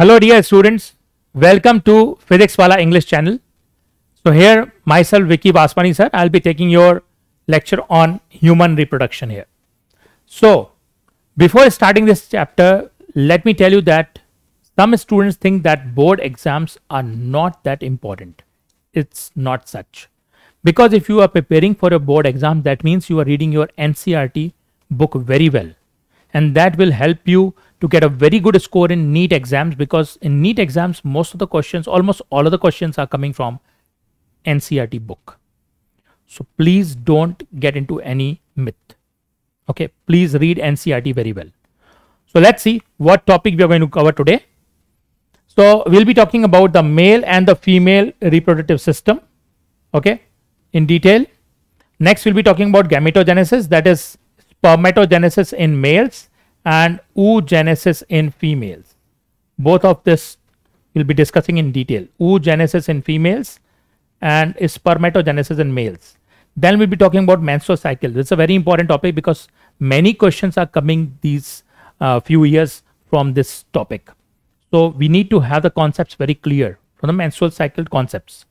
Hello dear students, welcome to Physics Wala English channel. So here myself Vicky Baswani sir, I'll be taking your lecture on human reproduction here. So before starting this chapter, let me tell you that some students think that board exams are not that important. It's not such. Because if you are preparing for a board exam, that means you are reading your NCRT book very well. And that will help you to get a very good score in neat exams because in neat exams most of the questions almost all of the questions are coming from ncrt book so please don't get into any myth okay please read ncrt very well so let's see what topic we are going to cover today so we'll be talking about the male and the female reproductive system okay in detail next we'll be talking about gametogenesis that is spermatogenesis in males and oogenesis in females. Both of this we'll be discussing in detail. Oogenesis in females and spermatogenesis in males. Then we'll be talking about menstrual cycle. This is a very important topic because many questions are coming these uh, few years from this topic. So we need to have the concepts very clear from the menstrual cycle concepts.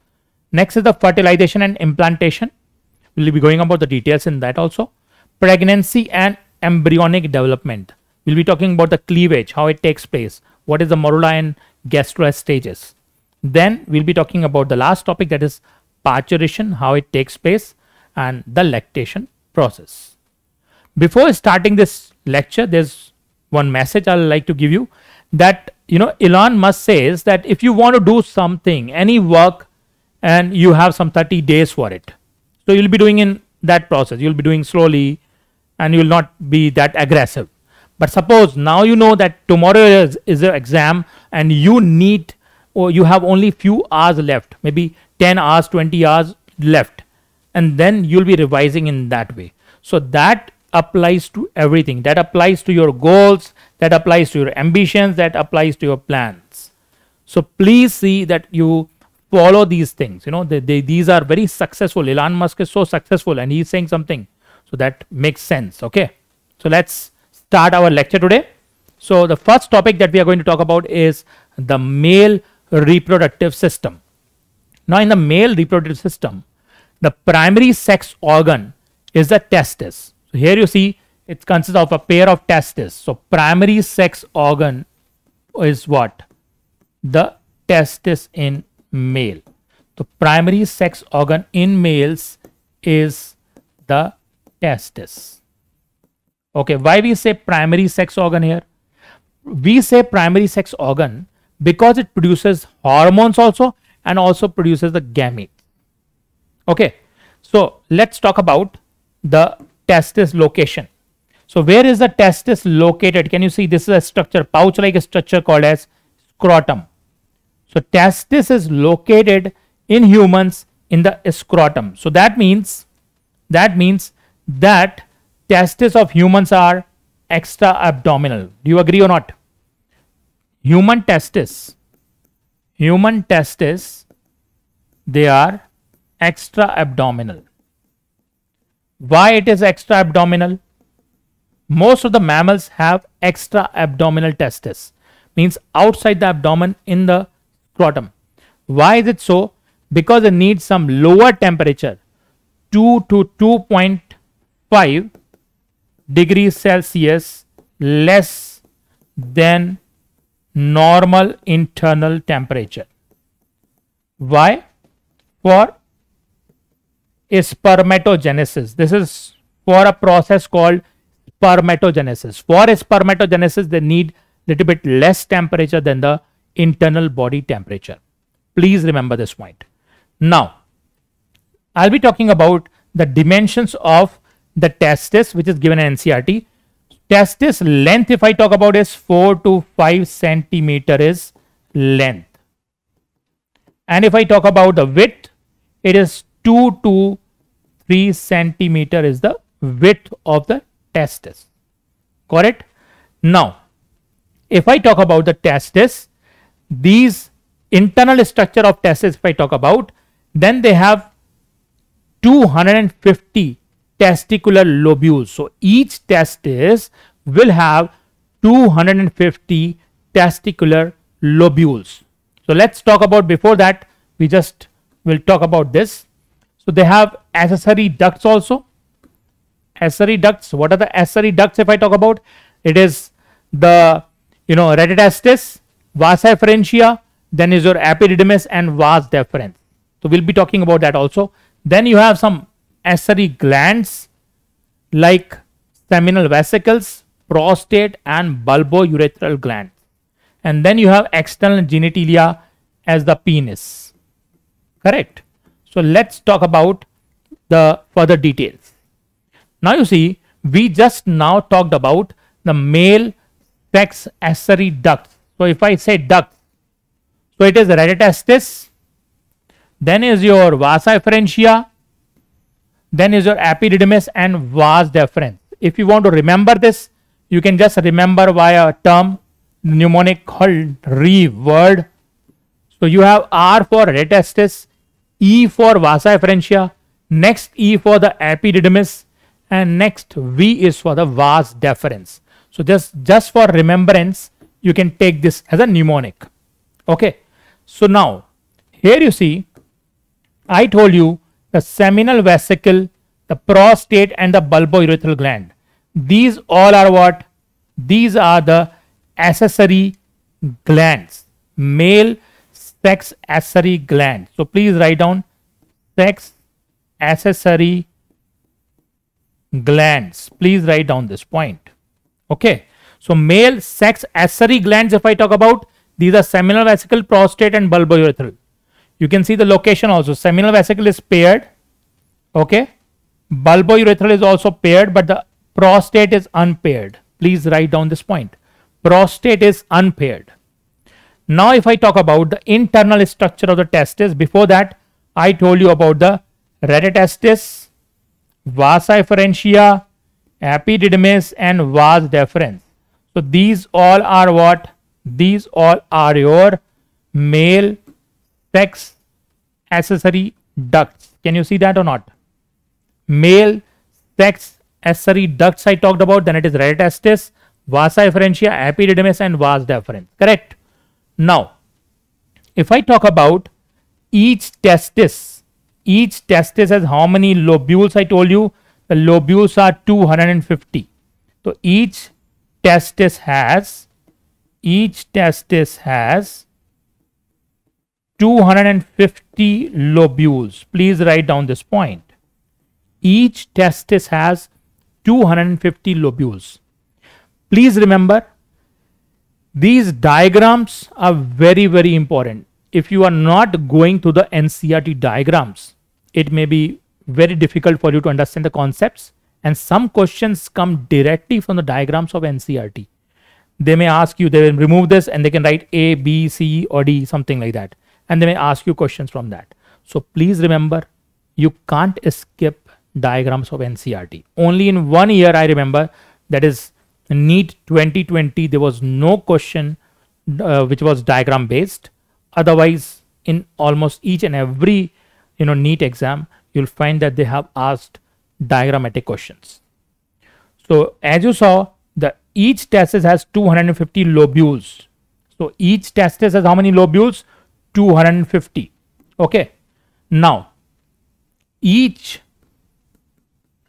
Next is the fertilization and implantation. We'll be going about the details in that also. Pregnancy and embryonic development. We'll be talking about the cleavage, how it takes place, what is the morula and gastrus stages. Then we'll be talking about the last topic that is parturition, how it takes place and the lactation process. Before starting this lecture, there's one message I'd like to give you that, you know, Elon Musk says that if you want to do something, any work and you have some 30 days for it. So you'll be doing in that process. You'll be doing slowly and you'll not be that aggressive. But suppose now you know that tomorrow is, is an exam and you need or you have only few hours left, maybe 10 hours, 20 hours left. And then you'll be revising in that way. So that applies to everything. That applies to your goals, that applies to your ambitions, that applies to your plans. So please see that you follow these things. You know, they, they, these are very successful. Elon Musk is so successful and he's saying something. So that makes sense. Okay. So let's start our lecture today. So the first topic that we are going to talk about is the male reproductive system. Now in the male reproductive system, the primary sex organ is the testis. So here you see it consists of a pair of testes. So primary sex organ is what? The testis in male. The primary sex organ in males is the testis. Okay, why we say primary sex organ here? We say primary sex organ because it produces hormones also and also produces the gamete. Okay, so let's talk about the testis location. So where is the testis located? Can you see this is a structure, pouch-like structure called as scrotum. So testis is located in humans in the scrotum. So that means that means that testes of humans are extra abdominal. Do you agree or not? Human testes, human testes, they are extra abdominal. Why it is extra abdominal? Most of the mammals have extra abdominal testes, means outside the abdomen in the scrotum. Why is it so? Because it needs some lower temperature, 2 to 2.5 degrees Celsius less than normal internal temperature. Why? For spermatogenesis. This is for a process called spermatogenesis. For spermatogenesis, they need little bit less temperature than the internal body temperature. Please remember this point. Now, I'll be talking about the dimensions of the testis which is given in ncrt testis length if i talk about is 4 to 5 centimeter is length and if i talk about the width it is 2 to 3 centimeter is the width of the testis correct now if i talk about the testis these internal structure of testis if i talk about then they have 250 testicular lobules. So each testis will have 250 testicular lobules. So let's talk about before that we just will talk about this. So they have accessory ducts also. Accessory ducts. What are the accessory ducts if I talk about? It is the you know testis vas afferentia, then is your epididymis and vas deferens. So we'll be talking about that also. Then you have some Accessory glands like seminal vesicles, prostate, and bulbourethral gland. And then you have external genitalia as the penis. Correct. So let's talk about the further details. Now you see, we just now talked about the male sex accessory ducts. So if I say duct, so it is ratitestis, then is your vasa efferentia, then is your epididymis and vas deferens. If you want to remember this, you can just remember via a term mnemonic called reword. So you have R for retestis, E for vasa efferentia, next E for the epididymis, and next V is for the vas deferens. So just, just for remembrance, you can take this as a mnemonic. Okay. So now, here you see, I told you the seminal vesicle, the prostate and the bulbourethral gland. These all are what? These are the accessory glands, male sex accessory gland. So please write down sex accessory glands. Please write down this point. Okay. So male sex accessory glands if I talk about these are seminal vesicle, prostate and bulbourethral. You can see the location also. Seminal vesicle is paired. Okay. Bulbourethral is also paired, but the prostate is unpaired. Please write down this point. Prostate is unpaired. Now, if I talk about the internal structure of the testis, before that, I told you about the retitestis, vas efferentia, epididymis, and vas deferens. So, these all are what? These all are your male sex accessory ducts. Can you see that or not? Male sex accessory ducts I talked about, then it is testis, vasa efferentia, epididymis, and vas deferens. Correct. Now, if I talk about each testis, each testis has how many lobules? I told you the lobules are 250. So each testis has, each testis has 250 lobules. Please write down this point. Each testis has 250 lobules. Please remember, these diagrams are very, very important. If you are not going to the NCRT diagrams, it may be very difficult for you to understand the concepts and some questions come directly from the diagrams of NCRT. They may ask you, they will remove this and they can write A, B, C or D, something like that and they may ask you questions from that. So please remember, you can't skip diagrams of NCRT. Only in one year, I remember, that is NEET 2020, there was no question uh, which was diagram based. Otherwise, in almost each and every you know NEET exam, you'll find that they have asked diagrammatic questions. So as you saw, the each test has 250 lobules. So each test has how many lobules? 250 okay now each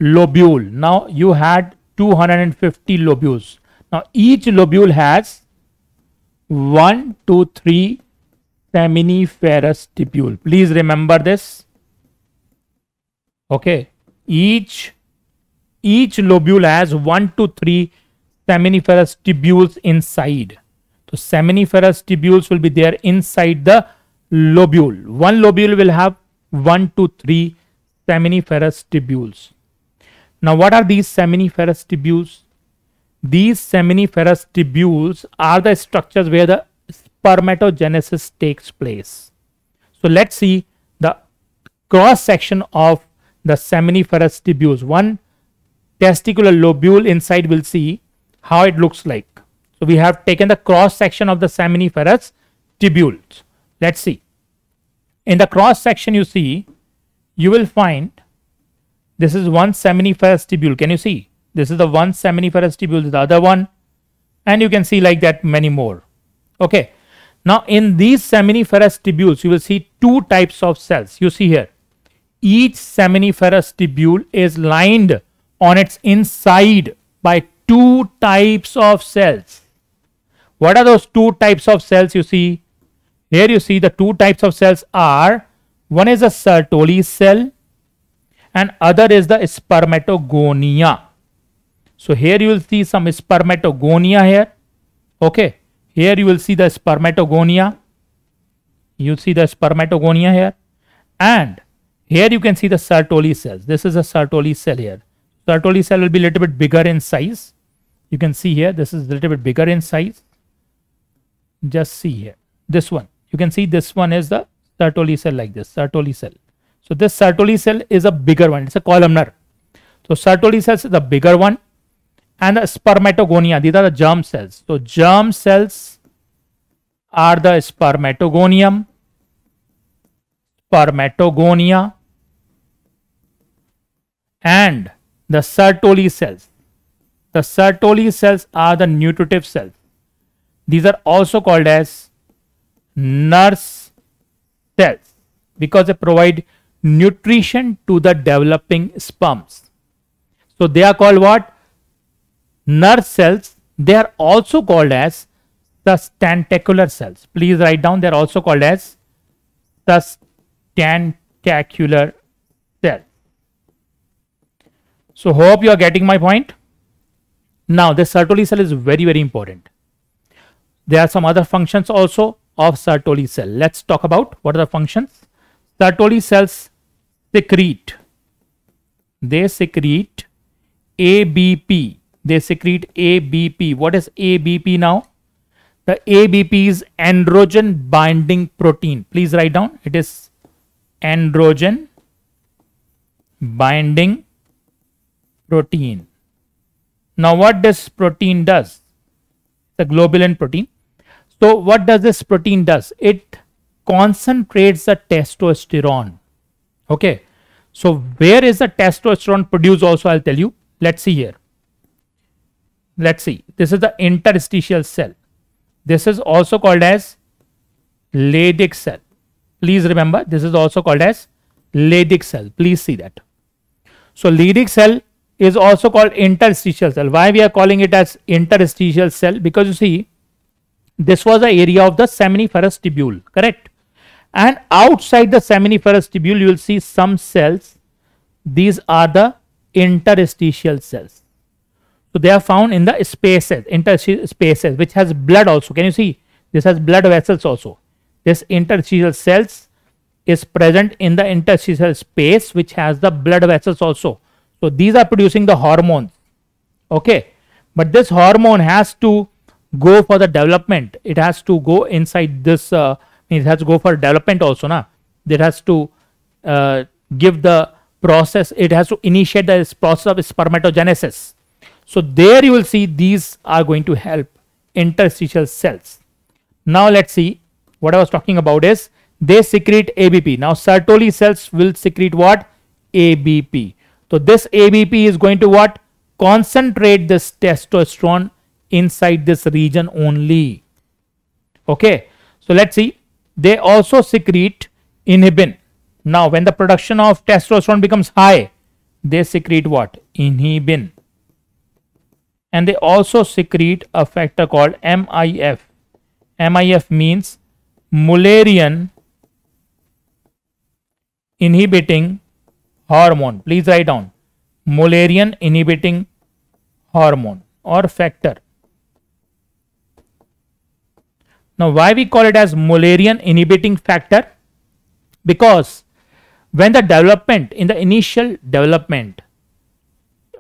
lobule now you had 250 lobules now each lobule has 1 2 3 seminiferous tubule please remember this okay each each lobule has 1 to 3 seminiferous tubules inside so seminiferous tubules will be there inside the lobule. One lobule will have one to three seminiferous tubules. Now what are these seminiferous tubules? These seminiferous tubules are the structures where the spermatogenesis takes place. So let's see the cross section of the seminiferous tubules. One testicular lobule inside will see how it looks like. So we have taken the cross section of the seminiferous tubules. Let's see. In the cross section you see, you will find this is one seminiferous tubule. Can you see? This is the one seminiferous tubule, the other one. And you can see like that many more. Okay. Now in these seminiferous tubules, you will see two types of cells. You see here. Each seminiferous tubule is lined on its inside by two types of cells what are those two types of cells you see? Here you see the two types of cells are one is a Sertoli cell and other is the spermatogonia. So here you will see some spermatogonia here. Okay. Here you will see the spermatogonia. You see the spermatogonia here. And here you can see the Sertoli cells. This is a Sertoli cell here. Sertoli cell will be a little bit bigger in size. You can see here this is a little bit bigger in size just see here this one you can see this one is the Sertoli cell like this Sertoli cell so this Sertoli cell is a bigger one it's a columnar so Sertoli cells is the bigger one and the spermatogonia these are the germ cells so germ cells are the spermatogonium spermatogonia and the Sertoli cells the Sertoli cells are the nutritive cells these are also called as nurse cells because they provide nutrition to the developing sperms. So they are called what? Nurse cells. They are also called as the tentacular cells. Please write down. They are also called as the tentacular cell. So hope you are getting my point. Now, the Sertoli cell is very, very important. There are some other functions also of Sertoli cell. Let's talk about what are the functions. Sertoli cells secrete. They secrete ABP. They secrete ABP. What is ABP now? The ABP is androgen binding protein. Please write down. It is androgen binding protein. Now what this protein does? The globulin protein so what does this protein does? It concentrates the testosterone. Okay. So where is the testosterone produced also I'll tell you. Let's see here. Let's see. This is the interstitial cell. This is also called as Leydig cell. Please remember this is also called as Leydig cell. Please see that. So Leydig cell is also called interstitial cell. Why we are calling it as interstitial cell? Because you see this was the area of the seminiferous tubule, correct? And outside the seminiferous tubule, you will see some cells. These are the interstitial cells. So they are found in the spaces, interstitial spaces, which has blood also. Can you see? This has blood vessels also. This interstitial cells is present in the interstitial space, which has the blood vessels also. So these are producing the hormones. Okay. But this hormone has to go for the development it has to go inside this uh, it has to go for development also na it has to uh, give the process it has to initiate the process of spermatogenesis so there you will see these are going to help interstitial cells now let's see what i was talking about is they secrete abp now sertoli cells will secrete what abp so this abp is going to what concentrate this testosterone inside this region only okay so let's see they also secrete inhibin now when the production of testosterone becomes high they secrete what inhibin and they also secrete a factor called MIF MIF means mullerian inhibiting hormone please write down mullerian inhibiting hormone or factor Now, why we call it as Mullerian inhibiting factor? Because when the development, in the initial development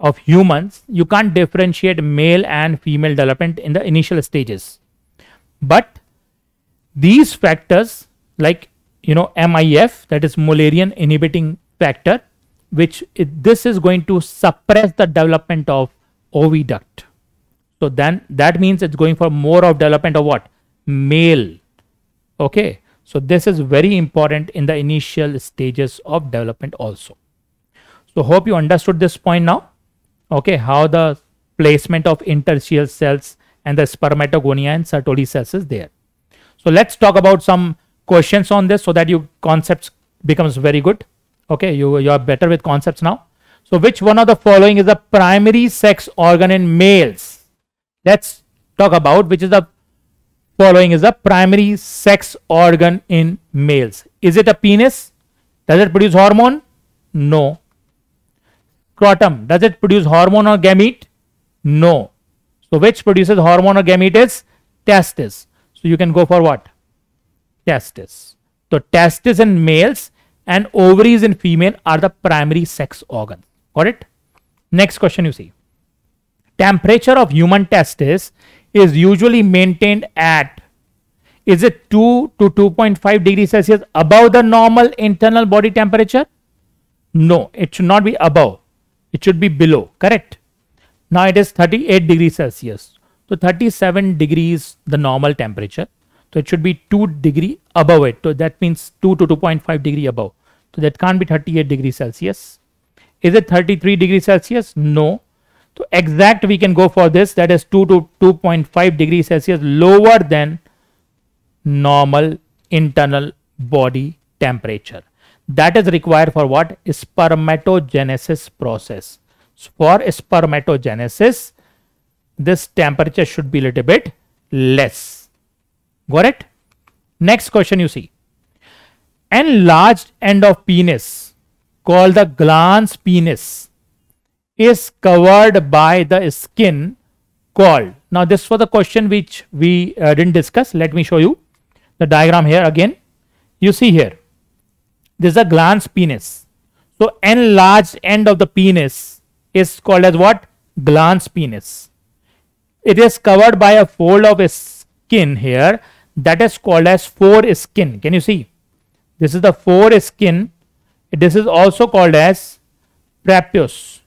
of humans, you can't differentiate male and female development in the initial stages. But these factors like, you know, MIF, that is Mullerian inhibiting factor, which it, this is going to suppress the development of oviduct. So then that means it's going for more of development of what? male okay so this is very important in the initial stages of development also so hope you understood this point now okay how the placement of interstitial cells and the spermatogonia and Sertoli cells is there so let's talk about some questions on this so that your concepts becomes very good okay you you are better with concepts now so which one of the following is the primary sex organ in males let's talk about which is the following is the primary sex organ in males. Is it a penis? Does it produce hormone? No. Scrotum, does it produce hormone or gamete? No. So which produces hormone or gamete is testis. So you can go for what? Testis. So testis in males and ovaries in female are the primary sex organs. Got it? Next question you see. Temperature of human testis is usually maintained at is it 2 to 2.5 degrees Celsius above the normal internal body temperature? No, it should not be above. It should be below, correct? Now it is 38 degrees Celsius. So 37 degrees the normal temperature. So it should be 2 degree above it. So that means 2 to 2.5 degree above. So that can't be 38 degrees Celsius. Is it 33 degrees Celsius? No exact we can go for this that is 2 to 2.5 degrees Celsius lower than normal internal body temperature. That is required for what? Spermatogenesis process. So for spermatogenesis, this temperature should be little bit less. Got it? Next question you see. Enlarged end of penis called the glans penis is covered by the skin called. Now this was the question which we uh, didn't discuss. Let me show you the diagram here again. You see here, this is a glans penis. So enlarged end of the penis is called as what? Glans penis. It is covered by a fold of skin here that is called as foreskin. Can you see? This is the foreskin. This is also called as prepuce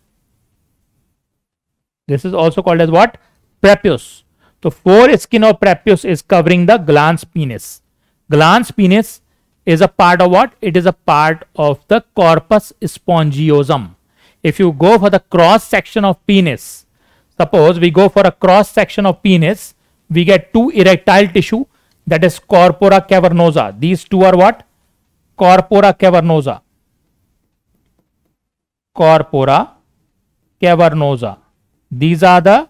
this is also called as what? Prepuce. So foreskin or prepuce is covering the glans penis. Glans penis is a part of what? It is a part of the corpus spongiosum. If you go for the cross section of penis, suppose we go for a cross section of penis, we get two erectile tissue that is corpora cavernosa. These two are what? Corpora cavernosa. Corpora cavernosa. These are the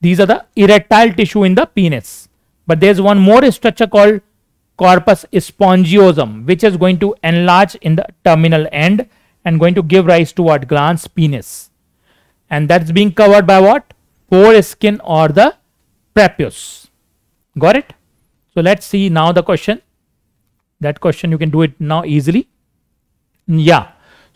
these are the erectile tissue in the penis. But there's one more structure called corpus spongiosum, which is going to enlarge in the terminal end and going to give rise to what glans penis. And that's being covered by what? Pore skin or the prepuce. Got it? So let's see now the question. That question you can do it now easily. Yeah.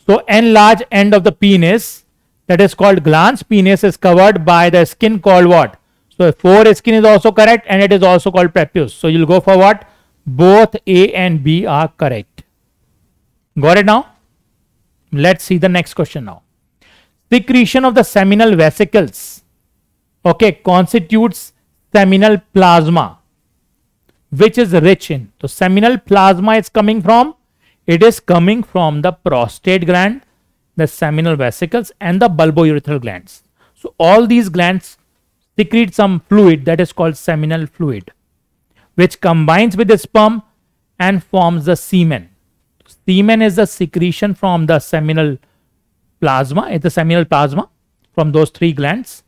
So enlarge end of the penis that is called glans. Penis is covered by the skin called what? So 4 skin is also correct and it is also called prepuce. So you'll go for what? Both A and B are correct. Got it now? Let's see the next question now. Secretion of the seminal vesicles, okay, constitutes seminal plasma, which is rich in. So seminal plasma is coming from? It is coming from the prostate gland the seminal vesicles and the bulbourethral glands. So all these glands secrete some fluid that is called seminal fluid which combines with the sperm and forms the semen. Semen is the secretion from the seminal plasma, it's the seminal plasma from those three glands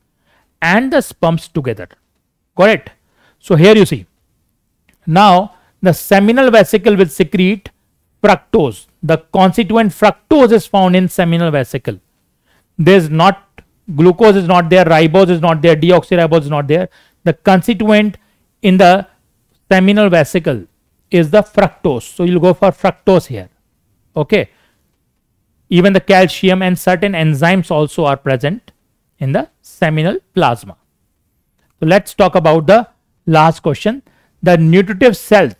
and the sperms together. Correct? So here you see. Now the seminal vesicle will secrete fructose the constituent fructose is found in seminal vesicle. There is not glucose is not there, ribose is not there, deoxyribose is not there. The constituent in the seminal vesicle is the fructose. So you'll go for fructose here. Okay. Even the calcium and certain enzymes also are present in the seminal plasma. So let's talk about the last question. The nutritive cells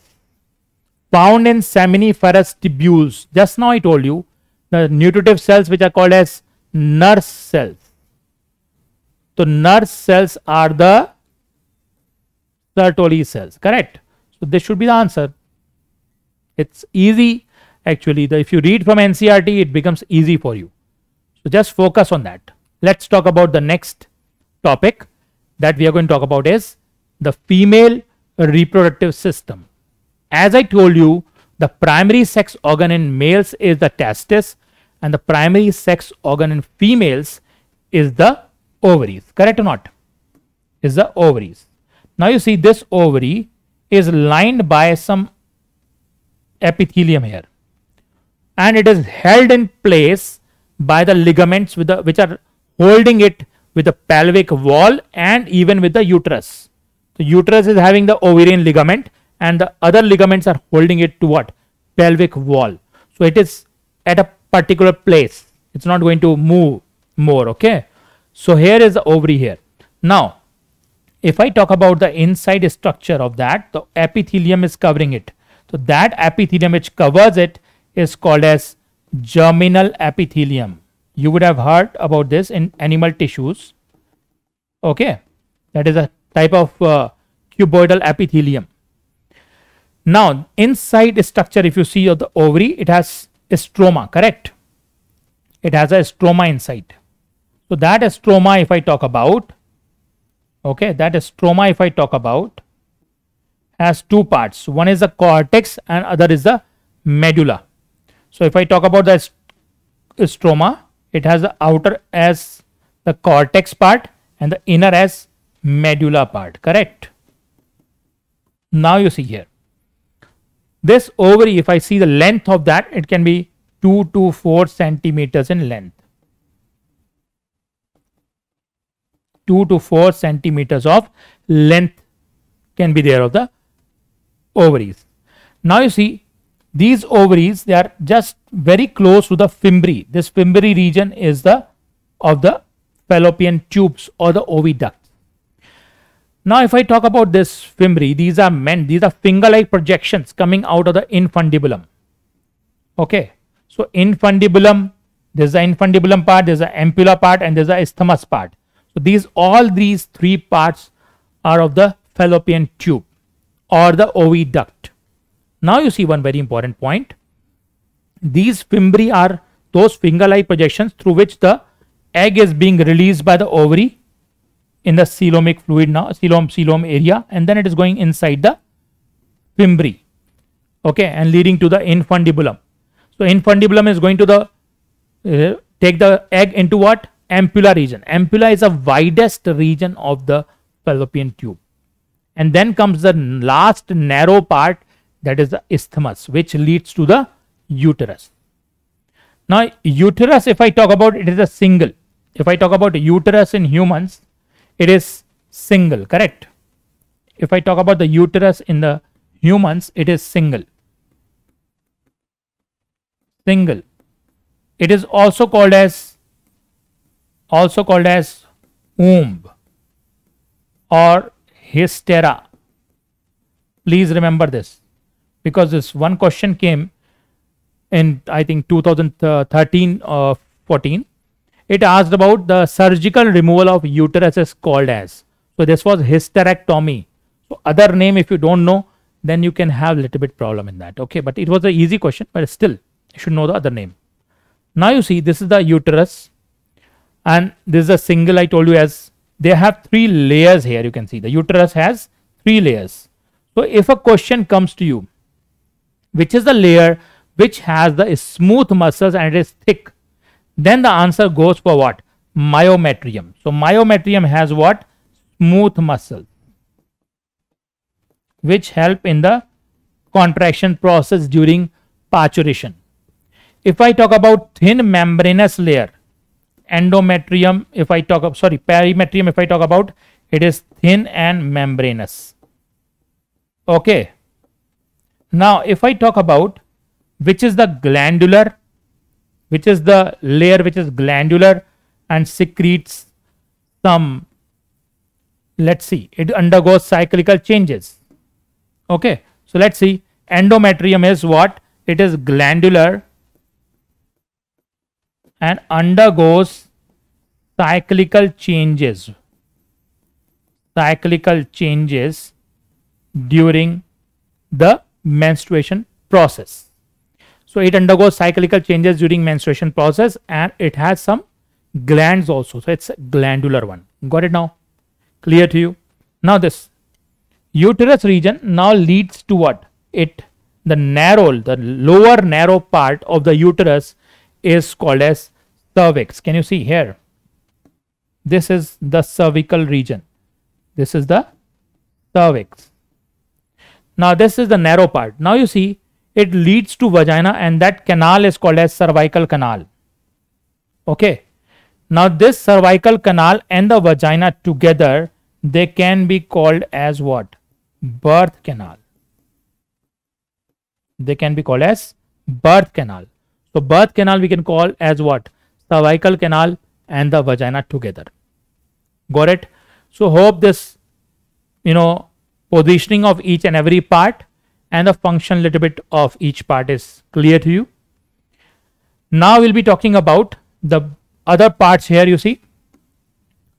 found in seminiferous tubules. Just now I told you the nutritive cells which are called as nurse cells. So nurse cells are the Sertoli cells, correct? So this should be the answer. It's easy actually. The, if you read from NCRT, it becomes easy for you. So just focus on that. Let's talk about the next topic that we are going to talk about is the female reproductive system. As I told you, the primary sex organ in males is the testis and the primary sex organ in females is the ovaries. Correct or not? Is the ovaries. Now you see this ovary is lined by some epithelium here and it is held in place by the ligaments with the, which are holding it with the pelvic wall and even with the uterus. The uterus is having the ovarian ligament and the other ligaments are holding it to what? Pelvic wall. So it is at a particular place. It's not going to move more. Okay. So here is the ovary here. Now, if I talk about the inside structure of that, the epithelium is covering it. So that epithelium which covers it is called as germinal epithelium. You would have heard about this in animal tissues. Okay. That is a type of uh, cuboidal epithelium. Now inside structure if you see of the ovary it has a stroma correct. It has a stroma inside. So that is stroma if I talk about okay that is stroma if I talk about has two parts one is the cortex and other is the medulla. So if I talk about the stroma it has the outer as the cortex part and the inner as medulla part correct. Now you see here this ovary, if I see the length of that, it can be 2 to 4 centimeters in length. 2 to 4 centimeters of length can be there of the ovaries. Now you see these ovaries they are just very close to the fimbri. This fimbri region is the of the fallopian tubes or the oviduct. Now, if I talk about this fimbri, these are meant, these are finger-like projections coming out of the infundibulum. Okay. So, infundibulum, there's the infundibulum part, there's the ampulla part, and there's the isthmus part. So, these, all these three parts are of the fallopian tube or the oviduct. Now, you see one very important point. These fimbri are those finger-like projections through which the egg is being released by the ovary in the coelomic fluid now coelom coelom area and then it is going inside the fimbri okay and leading to the infundibulum so infundibulum is going to the uh, take the egg into what ampulla region ampulla is the widest region of the fallopian tube and then comes the last narrow part that is the isthmus which leads to the uterus now uterus if i talk about it is a single if i talk about uterus in humans it is single, correct? If I talk about the uterus in the humans, it is single. Single. It is also called as also called as womb or hystera. Please remember this because this one question came in I think 2013 or 14 it asked about the surgical removal of uterus is called as. So this was hysterectomy. So other name, if you don't know, then you can have little bit problem in that. Okay, but it was an easy question, but still you should know the other name. Now you see this is the uterus and this is a single I told you as they have three layers here you can see the uterus has three layers. So if a question comes to you which is the layer which has the smooth muscles and it is thick then the answer goes for what? Myometrium. So myometrium has what? Smooth muscle which help in the contraction process during parturition. If I talk about thin membranous layer, endometrium, if I talk of sorry, perimetrium, if I talk about it is thin and membranous. Okay. Now, if I talk about which is the glandular which is the layer which is glandular and secretes some let's see it undergoes cyclical changes okay so let's see endometrium is what it is glandular and undergoes cyclical changes cyclical changes during the menstruation process so it undergoes cyclical changes during menstruation process and it has some glands also. So it's glandular one. Got it now? Clear to you? Now this uterus region now leads to what? It the narrow, the lower narrow part of the uterus is called as cervix. Can you see here? This is the cervical region. This is the cervix. Now this is the narrow part. Now you see it leads to vagina and that canal is called as cervical canal okay now this cervical canal and the vagina together they can be called as what birth canal they can be called as birth canal so birth canal we can call as what cervical canal and the vagina together got it so hope this you know positioning of each and every part and the function little bit of each part is clear to you. Now we'll be talking about the other parts here you see.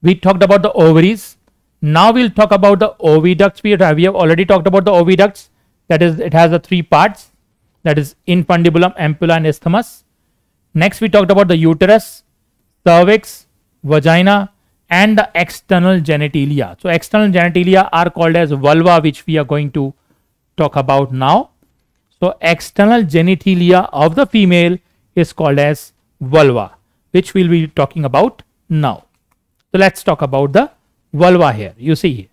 We talked about the ovaries. Now we'll talk about the oviducts. We have, we have already talked about the oviducts. That is, it has the three parts. That is infundibulum, ampulla and isthmus. Next, we talked about the uterus, cervix, vagina and the external genitalia. So external genitalia are called as vulva, which we are going to talk about now. So external genitalia of the female is called as vulva, which we'll be talking about now. So let's talk about the vulva here. You see here.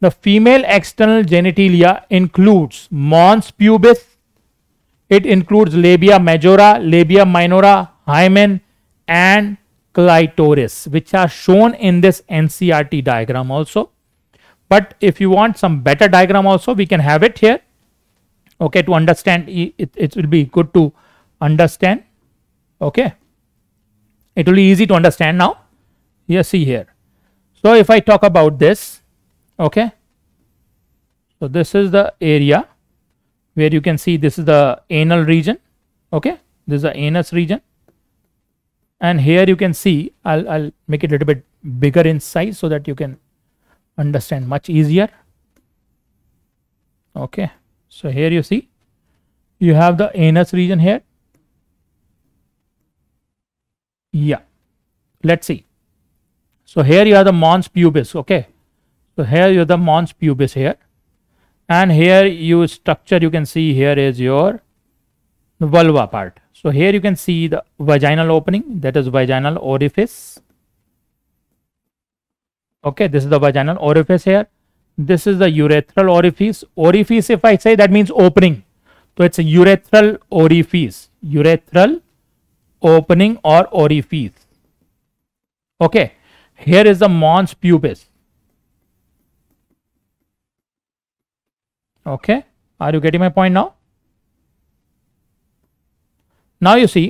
The female external genitalia includes mons pubis. It includes labia majora, labia minora, hymen and clitoris, which are shown in this NCRT diagram also. But if you want some better diagram also, we can have it here. Okay, to understand, it, it will be good to understand. Okay, it will be easy to understand now. Here, see here. So if I talk about this, okay. So this is the area where you can see this is the anal region. Okay, this is the anus region and here you can see I'll, I'll make it a little bit bigger in size so that you can understand much easier okay so here you see you have the anus region here yeah let's see so here you have the mons pubis okay so here you have the mons pubis here and here you structure you can see here is your vulva part so here you can see the vaginal opening that is vaginal orifice okay this is the vaginal orifice here this is the urethral orifice orifice if i say that means opening so it's a urethral orifice urethral opening or orifice okay here is the mons pubis okay are you getting my point now now you see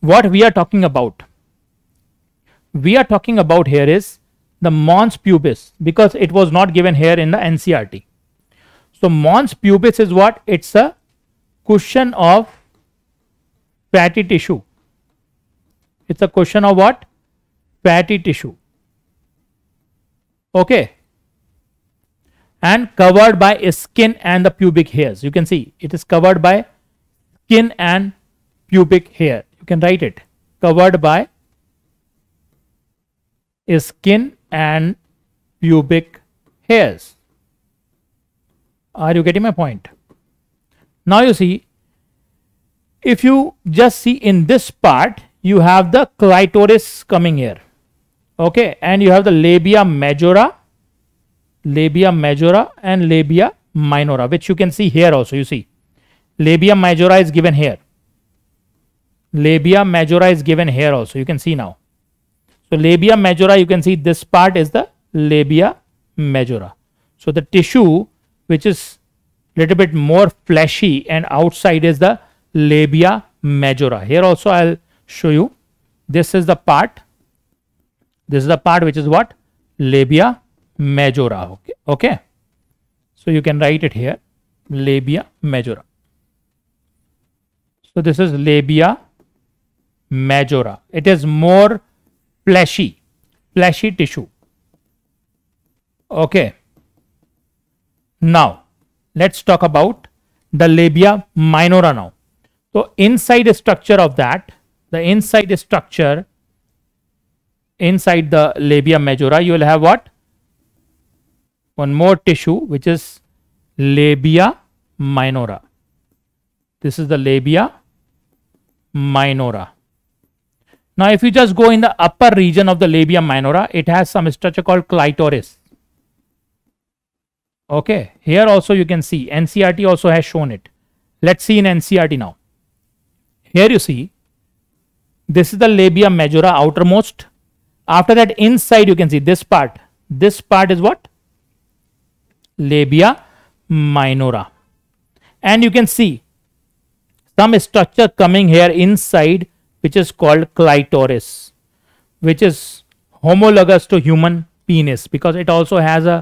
what we are talking about we are talking about here is the mons pubis because it was not given here in the NCRT. So mons pubis is what? It's a cushion of fatty tissue. It's a cushion of what? Fatty tissue. Okay. And covered by skin and the pubic hairs. You can see it is covered by skin and pubic hair. You can write it. Covered by skin and pubic hairs. Are you getting my point? Now you see, if you just see in this part, you have the clitoris coming here, okay, and you have the labia majora, labia majora, and labia minora, which you can see here also. You see, labia majora is given here, labia majora is given here also. You can see now so labia majora, you can see this part is the labia majora. So the tissue which is little bit more fleshy and outside is the labia majora. Here also I'll show you. This is the part. This is the part which is what? Labia majora. Okay. okay. So you can write it here. Labia majora. So this is labia majora. It is more fleshy, fleshy tissue. Okay. Now, let's talk about the labia minora now. So, inside the structure of that, the inside structure, inside the labia majora, you will have what? One more tissue, which is labia minora. This is the labia minora. Now, if you just go in the upper region of the labia minora, it has some structure called clitoris. Okay, here also you can see NCRT also has shown it. Let's see in NCRT now. Here you see, this is the labia majora outermost. After that, inside you can see this part. This part is what? Labia minora. And you can see some structure coming here inside which is called clitoris, which is homologous to human penis because it also has a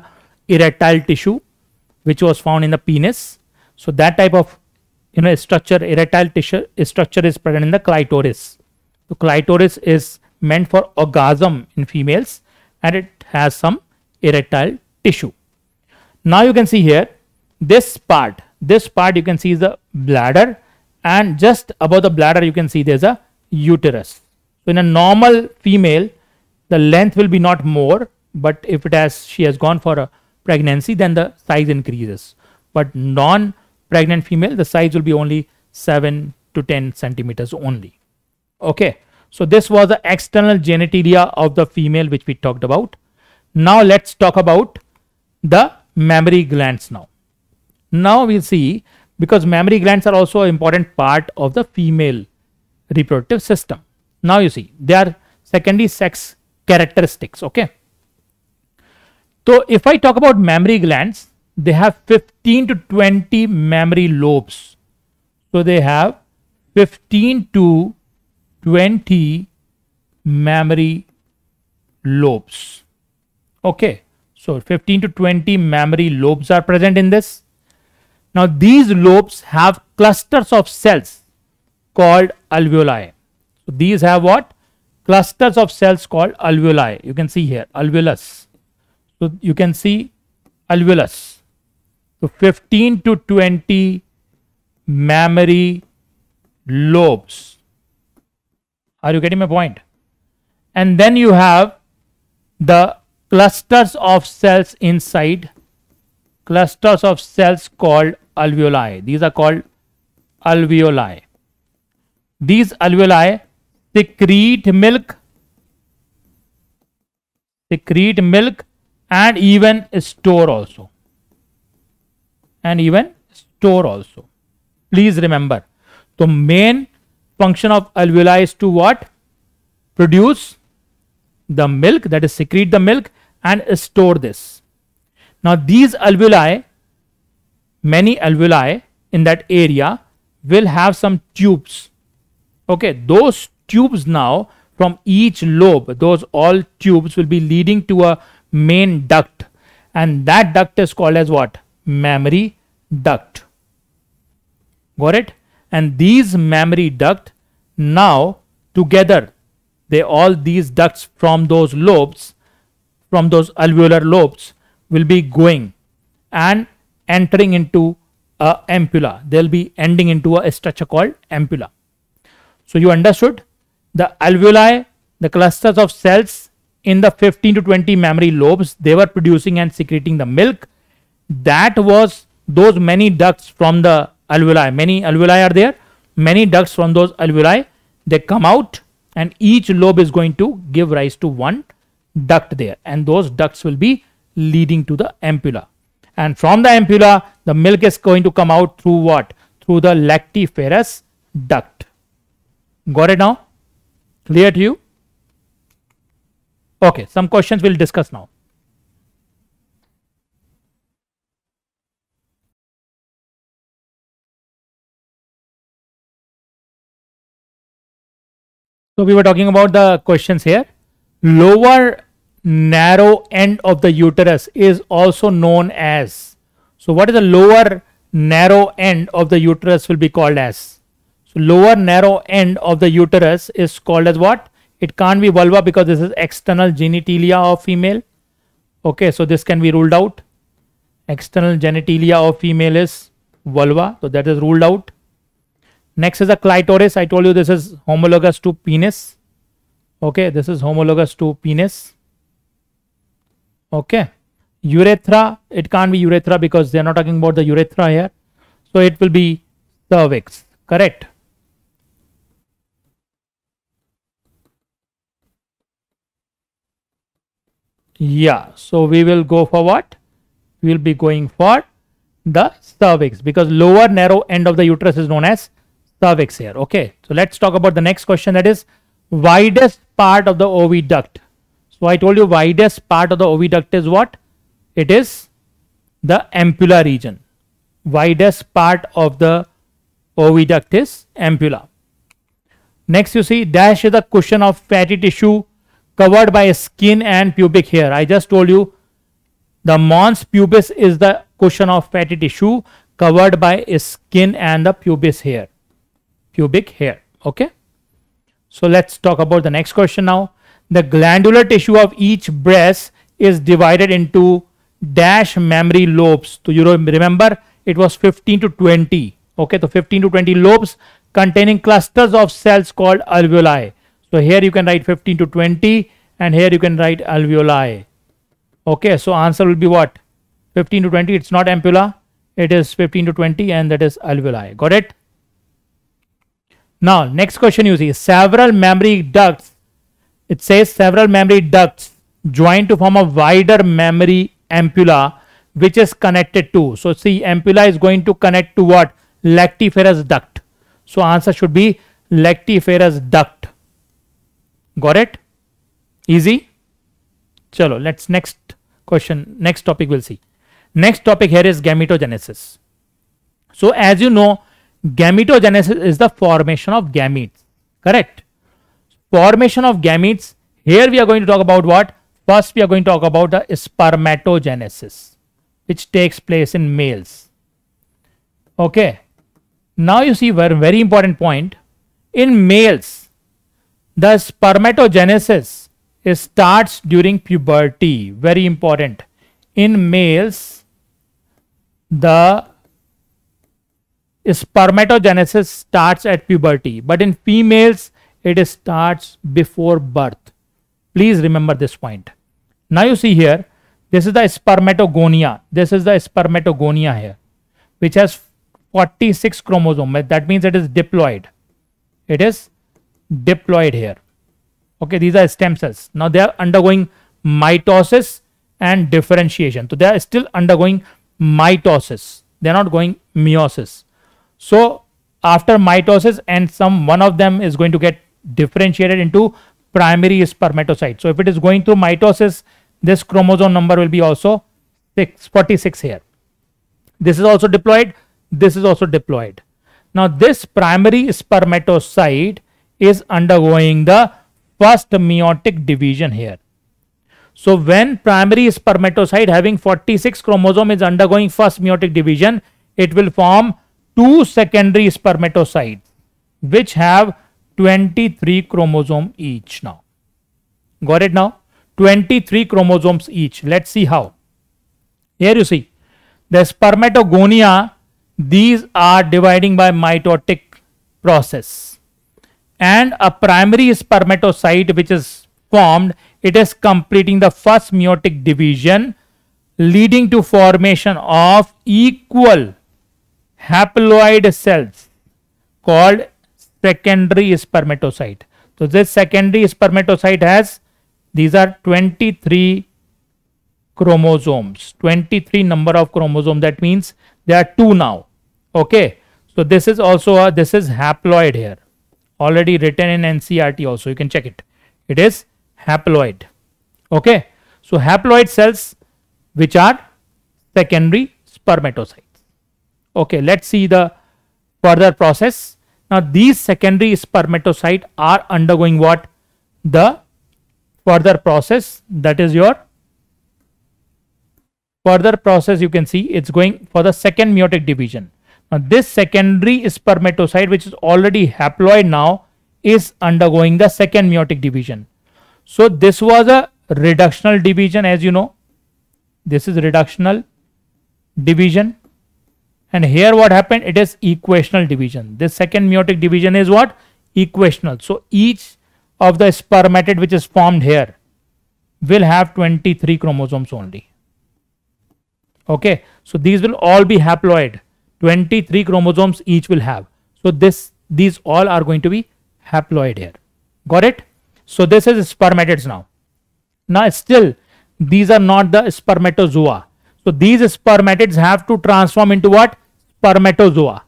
erectile tissue which was found in the penis. So that type of you know structure, erectile tissue structure is present in the clitoris. The clitoris is meant for orgasm in females and it has some erectile tissue. Now you can see here this part, this part you can see is the bladder and just above the bladder you can see there's a uterus. So in a normal female, the length will be not more, but if it has she has gone for a pregnancy, then the size increases. But non-pregnant female, the size will be only seven to ten centimeters only. Okay. So this was the external genitalia of the female which we talked about. Now let's talk about the mammary glands now. Now we'll see because mammary glands are also an important part of the female reproductive system. Now you see they are secondary sex characteristics. Okay. So if I talk about mammary glands, they have 15 to 20 mammary lobes. So they have 15 to 20 mammary lobes. Okay. So 15 to 20 mammary lobes are present in this. Now these lobes have clusters of cells called alveoli. So these have what? Clusters of cells called alveoli. You can see here, alveolus. So you can see alveolus. So 15 to 20 mammary lobes. Are you getting my point? And then you have the clusters of cells inside, clusters of cells called alveoli. These are called alveoli. These alveoli secrete milk, secrete milk and even store also. And even store also. Please remember. The main function of alveoli is to what? Produce the milk, that is secrete the milk and store this. Now these alveoli, many alveoli in that area will have some tubes okay those tubes now from each lobe those all tubes will be leading to a main duct and that duct is called as what mammary duct got it and these mammary duct now together they all these ducts from those lobes from those alveolar lobes will be going and entering into a ampulla they'll be ending into a structure called ampulla so you understood the alveoli, the clusters of cells in the 15 to 20 mammary lobes, they were producing and secreting the milk. That was those many ducts from the alveoli. Many alveoli are there. Many ducts from those alveoli, they come out and each lobe is going to give rise to one duct there. And those ducts will be leading to the ampulla. And from the ampulla, the milk is going to come out through what? Through the lactiferous duct. Got it now? Clear to you? Okay, some questions we'll discuss now. So we were talking about the questions here. Lower narrow end of the uterus is also known as. So what is the lower narrow end of the uterus will be called as? So lower narrow end of the uterus is called as what? It can't be vulva because this is external genitalia of female. Okay, so this can be ruled out. External genitalia of female is vulva, so that is ruled out. Next is a clitoris. I told you this is homologous to penis. Okay, this is homologous to penis. Okay, urethra. It can't be urethra because they are not talking about the urethra here. So it will be cervix. Correct. yeah so we will go for what we will be going for the cervix because lower narrow end of the uterus is known as cervix here okay so let's talk about the next question that is widest part of the oviduct so i told you widest part of the oviduct is what it is the ampulla region widest part of the oviduct is ampulla next you see dash is a cushion of fatty tissue covered by skin and pubic hair. I just told you the mons pubis is the cushion of fatty tissue covered by skin and the pubis hair, pubic hair. Okay. So let's talk about the next question now. The glandular tissue of each breast is divided into dash memory lobes. So you remember it was 15 to 20. Okay, so 15 to 20 lobes containing clusters of cells called alveoli. So here you can write 15 to 20 and here you can write alveoli. Okay, so answer will be what? 15 to 20, it's not ampulla, it is 15 to 20 and that is alveoli. Got it? Now, next question you see, several memory ducts, it says several memory ducts join to form a wider memory ampulla which is connected to. So see, ampulla is going to connect to what? Lactiferous duct. So answer should be lactiferous duct. Got it? Easy? Chalo, let's next question, next topic we'll see. Next topic here is gametogenesis. So as you know, gametogenesis is the formation of gametes, correct? Formation of gametes, here we are going to talk about what? First, we are going to talk about the spermatogenesis, which takes place in males. Okay. Now you see one very important point. In males, the spermatogenesis starts during puberty, very important. In males, the spermatogenesis starts at puberty, but in females, it starts before birth. Please remember this point. Now you see here, this is the spermatogonia. This is the spermatogonia here, which has 46 chromosomes. That means it is diploid. It is diploid here okay these are stem cells now they are undergoing mitosis and differentiation so they are still undergoing mitosis they are not going meiosis so after mitosis and some one of them is going to get differentiated into primary spermatocyte so if it is going through mitosis this chromosome number will be also 646 here this is also diploid this is also diploid now this primary spermatocyte is undergoing the first meiotic division here. So when primary spermatocyte having 46 chromosome is undergoing first meiotic division, it will form two secondary spermatocytes which have 23 chromosome each now. Got it now? 23 chromosomes each. Let's see how. Here you see the spermatogonia, these are dividing by mitotic process and a primary spermatocyte which is formed it is completing the first meiotic division leading to formation of equal haploid cells called secondary spermatocyte. So, this secondary spermatocyte has these are 23 chromosomes 23 number of chromosomes that means there are two now okay so this is also a, this is haploid here already written in NCRT also. You can check it. It is haploid. Okay. So haploid cells which are secondary spermatocytes. Okay. Let's see the further process. Now these secondary spermatocyte are undergoing what? The further process that is your further process you can see it's going for the second meiotic division now this secondary spermatocyte which is already haploid now is undergoing the second meiotic division. So this was a reductional division as you know. This is reductional division and here what happened it is equational division. This second meiotic division is what? Equational. So each of the spermatid which is formed here will have 23 chromosomes only. Okay, so these will all be haploid. 23 chromosomes each will have. So this these all are going to be haploid here. Got it? So this is spermatids now. Now still these are not the spermatozoa. So these spermatids have to transform into what? Spermatozoa.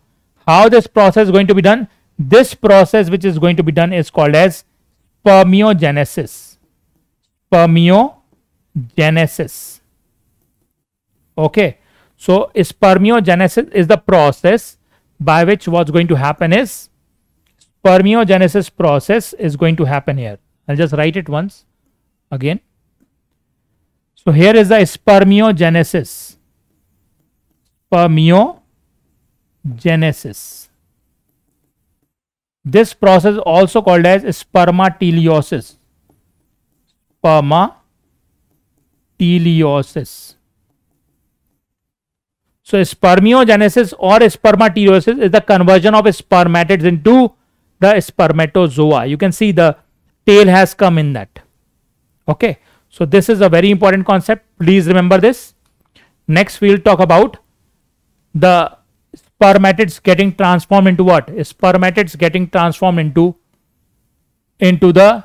How this process is going to be done? This process which is going to be done is called as spermiogenesis. Spermiogenesis. Okay. So spermiogenesis is the process by which what's going to happen is spermiogenesis process is going to happen here. I'll just write it once again. So here is the spermiogenesis. Spermiogenesis. This process also called as spermateliosis. Spermateliosis. So spermiogenesis or spermateriosis is the conversion of spermatids into the spermatozoa. You can see the tail has come in that. Okay. So this is a very important concept. Please remember this. Next we will talk about the spermatids getting transformed into what? Spermatids getting transformed into into the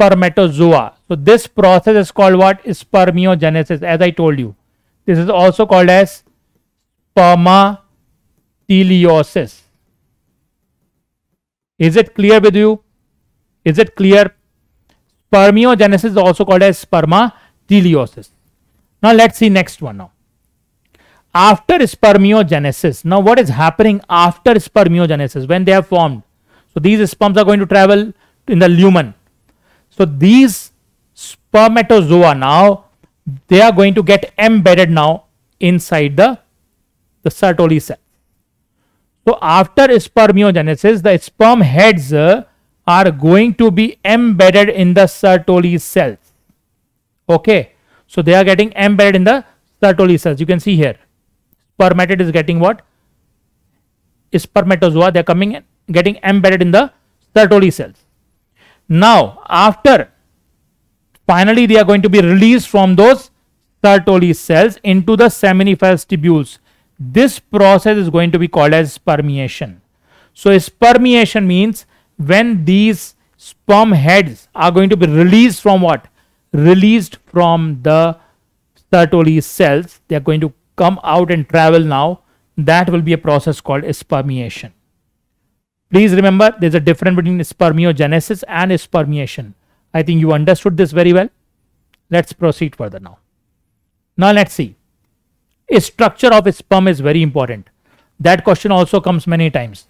spermatozoa. So this process is called what? Spermiogenesis as I told you. This is also called as permateliosis. Is it clear with you? Is it clear? Spermiogenesis is also called as spermateliosis. Now let's see next one now. After spermiogenesis, now what is happening after spermiogenesis when they have formed? So these sperms are going to travel in the lumen. So these spermatozoa now they are going to get embedded now inside the the Sertoli cell. So after spermiogenesis, the sperm heads uh, are going to be embedded in the Sertoli cells. Okay, so they are getting embedded in the Sertoli cells. You can see here, spermatid is getting what? Spermatozoa, they are coming in, getting embedded in the Sertoli cells. Now, after finally, they are going to be released from those Sertoli cells into the seminiferous tubules this process is going to be called as spermiation. So spermiation means when these sperm heads are going to be released from what? Released from the Sertoli cells. They are going to come out and travel now. That will be a process called spermiation. Please remember there's a difference between spermiogenesis and spermiation. I think you understood this very well. Let's proceed further now. Now let's see structure of sperm is very important. That question also comes many times.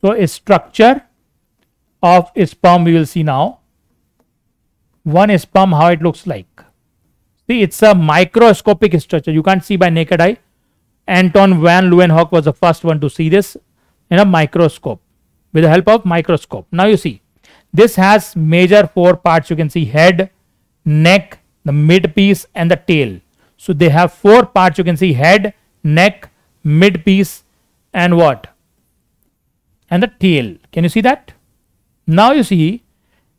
So structure of sperm we will see now. One sperm how it looks like. See it's a microscopic structure. You can't see by naked eye. Anton van Leeuwenhoek was the first one to see this in a microscope with the help of microscope. Now you see this has major four parts you can see head, neck, the mid piece and the tail. So they have four parts you can see head, neck, mid piece and what? And the tail. Can you see that? Now you see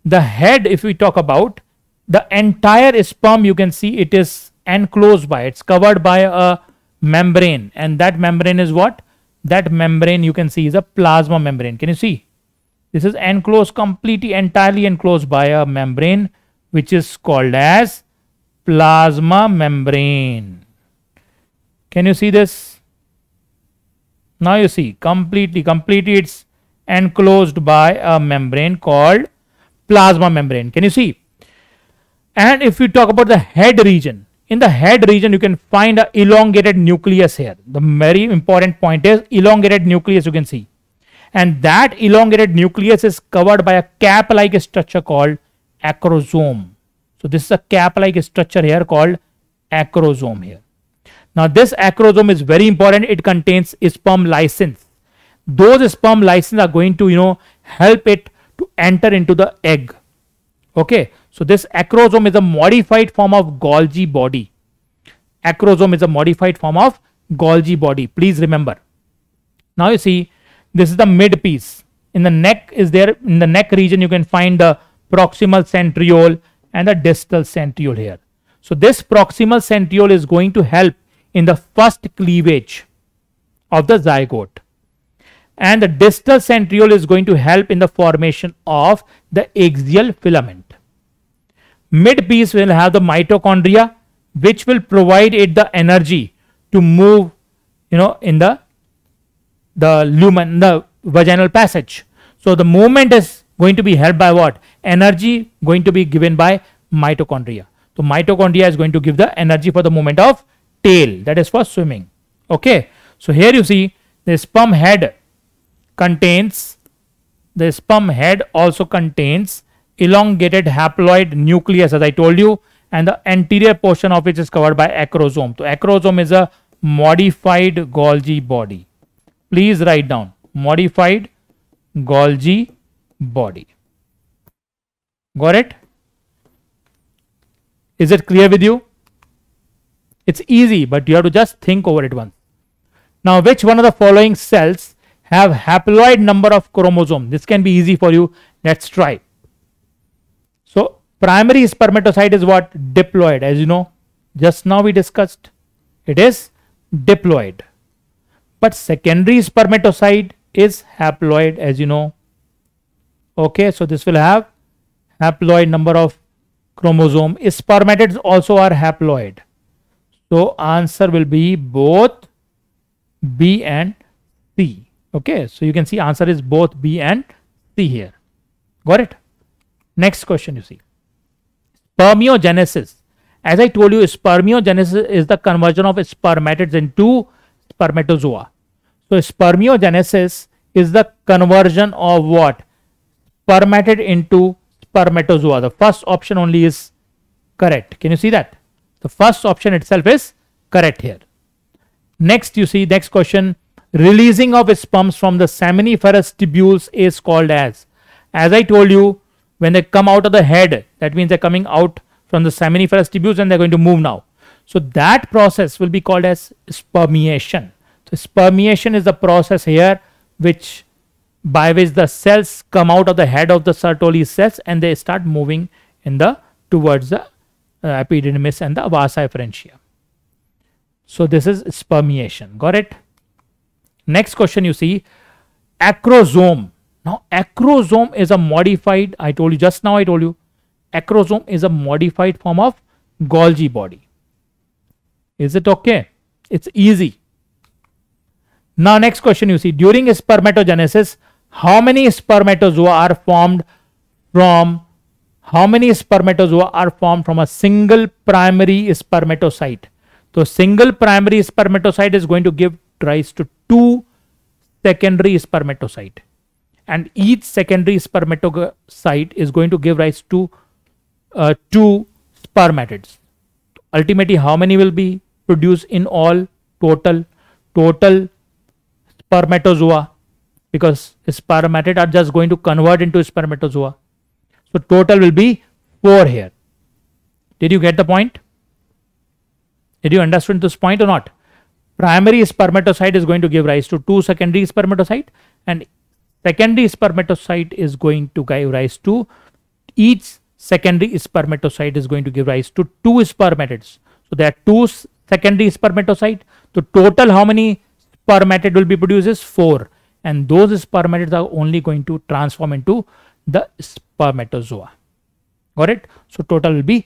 the head if we talk about the entire sperm you can see it is enclosed by it's covered by a membrane and that membrane is what? That membrane you can see is a plasma membrane. Can you see? This is enclosed completely entirely enclosed by a membrane which is called as plasma membrane. Can you see this? Now you see completely, completely it's enclosed by a membrane called plasma membrane. Can you see? And if you talk about the head region, in the head region you can find a elongated nucleus here. The very important point is elongated nucleus you can see. And that elongated nucleus is covered by a cap-like structure called acrosome. So this is a cap-like structure here called acrosome here. Now this acrosome is very important. It contains sperm lysins. Those sperm lysins are going to, you know, help it to enter into the egg. Okay. So this acrosome is a modified form of Golgi body. Acrosome is a modified form of Golgi body. Please remember. Now you see, this is the mid piece. In the neck is there, in the neck region, you can find the proximal centriole, and the distal centriole here. So this proximal centriole is going to help in the first cleavage of the zygote. And the distal centriole is going to help in the formation of the axial filament. Midpiece will have the mitochondria which will provide it the energy to move you know in the the lumen the vaginal passage. So the movement is going to be helped by what? Energy going to be given by mitochondria. So mitochondria is going to give the energy for the movement of tail that is for swimming. Okay. So here you see the sperm head contains the sperm head also contains elongated haploid nucleus as I told you and the anterior portion of which is covered by acrosome. So acrosome is a modified Golgi body. Please write down modified Golgi body. Got it? Is it clear with you? It's easy, but you have to just think over it once. Now, which one of the following cells have haploid number of chromosome? This can be easy for you. Let's try. So, primary spermatocyte is what? Diploid, as you know. Just now we discussed. It is diploid. But secondary spermatocyte is haploid, as you know okay so this will have haploid number of chromosome spermatids also are haploid so answer will be both b and c okay so you can see answer is both b and c here got it next question you see spermiogenesis as i told you spermiogenesis is the conversion of spermatids into spermatozoa so spermiogenesis is the conversion of what spermatid into spermatozoa. The first option only is correct. Can you see that? The first option itself is correct here. Next, you see, next question releasing of sperms from the seminiferous tubules is called as. As I told you, when they come out of the head, that means they're coming out from the seminiferous tubules and they're going to move now. So that process will be called as spermiation. So spermiation is the process here which by which the cells come out of the head of the Sertoli cells and they start moving in the towards the uh, epididymis and the vas deferensia. So this is spermiation. Got it? Next question you see acrosome. Now acrosome is a modified. I told you just now. I told you acrosome is a modified form of Golgi body. Is it okay? It's easy. Now next question you see during spermatogenesis how many spermatozoa are formed from how many spermatozoa are formed from a single primary spermatocyte. So single primary spermatocyte is going to give rise to two secondary spermatocyte and each secondary spermatocyte is going to give rise to uh, two spermatids. Ultimately how many will be produced in all total total spermatozoa because spermatid are just going to convert into spermatozoa. So total will be 4 here. Did you get the point? Did you understand this point or not? Primary spermatocyte is going to give rise to 2 secondary spermatocyte and secondary spermatocyte is going to give rise to each secondary spermatocyte is going to give rise to 2 spermatids. So there are 2 secondary spermatocyte. So total how many spermatid will be produced is 4 and those spermatids are only going to transform into the spermatozoa got it so total will be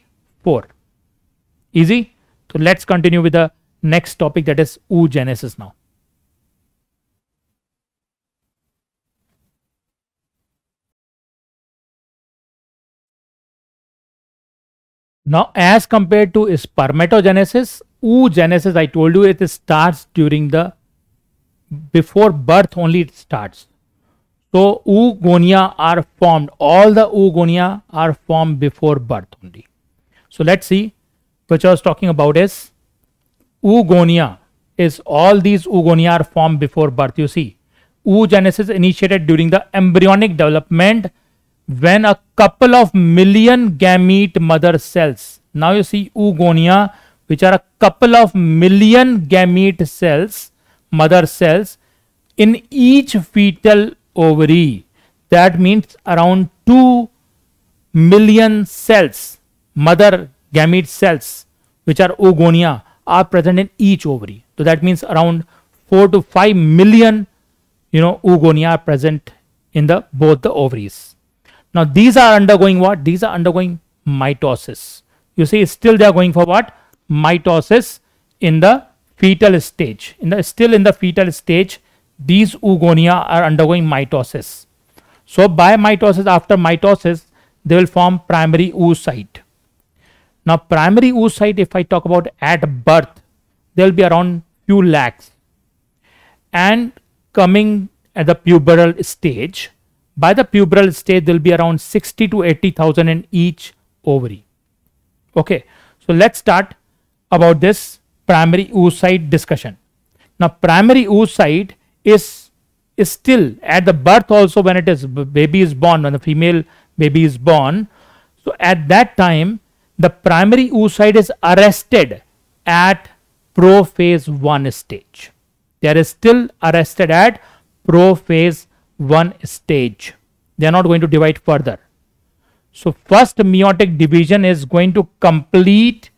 4 easy so let's continue with the next topic that is oogenesis now Now, as compared to spermatogenesis, oogenesis, I told you it starts during the before birth only it starts. So oogonia are formed. All the oogonia are formed before birth only. So let's see which I was talking about is oogonia is all these oogonia are formed before birth. You see, oogenesis initiated during the embryonic development when a couple of million gamete mother cells. Now you see oogonia, which are a couple of million gamete cells mother cells in each fetal ovary. That means around 2 million cells, mother gamete cells, which are oogonia, are present in each ovary. So that means around 4 to 5 million, you know, oogonia are present in the both the ovaries. Now these are undergoing what? These are undergoing mitosis. You see, still they are going for what? Mitosis in the fetal stage. In the, still in the fetal stage, these oogonia are undergoing mitosis. So by mitosis, after mitosis, they will form primary oocyte. Now primary oocyte, if I talk about at birth, there will be around few lakhs. And coming at the puberal stage, by the puberal stage, there will be around 60 to 80,000 in each ovary. Okay, so let's start about this primary oocyte discussion. Now primary oocyte is, is still at the birth also when it is baby is born when the female baby is born. So at that time the primary oocyte is arrested at prophase 1 stage. They are still arrested at prophase 1 stage. They are not going to divide further. So first meiotic division is going to complete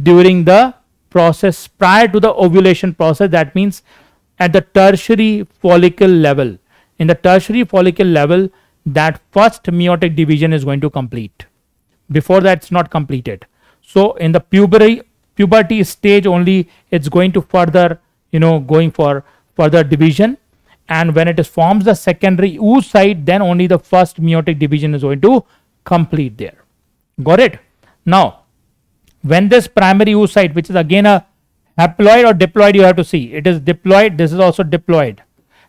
during the process prior to the ovulation process that means at the tertiary follicle level in the tertiary follicle level that first meiotic division is going to complete before that it's not completed so in the puberty puberty stage only it's going to further you know going for further division and when it forms the secondary oocyte then only the first meiotic division is going to complete there got it now when this primary oocyte, which is again a haploid or diploid, you have to see it is diploid. This is also diploid.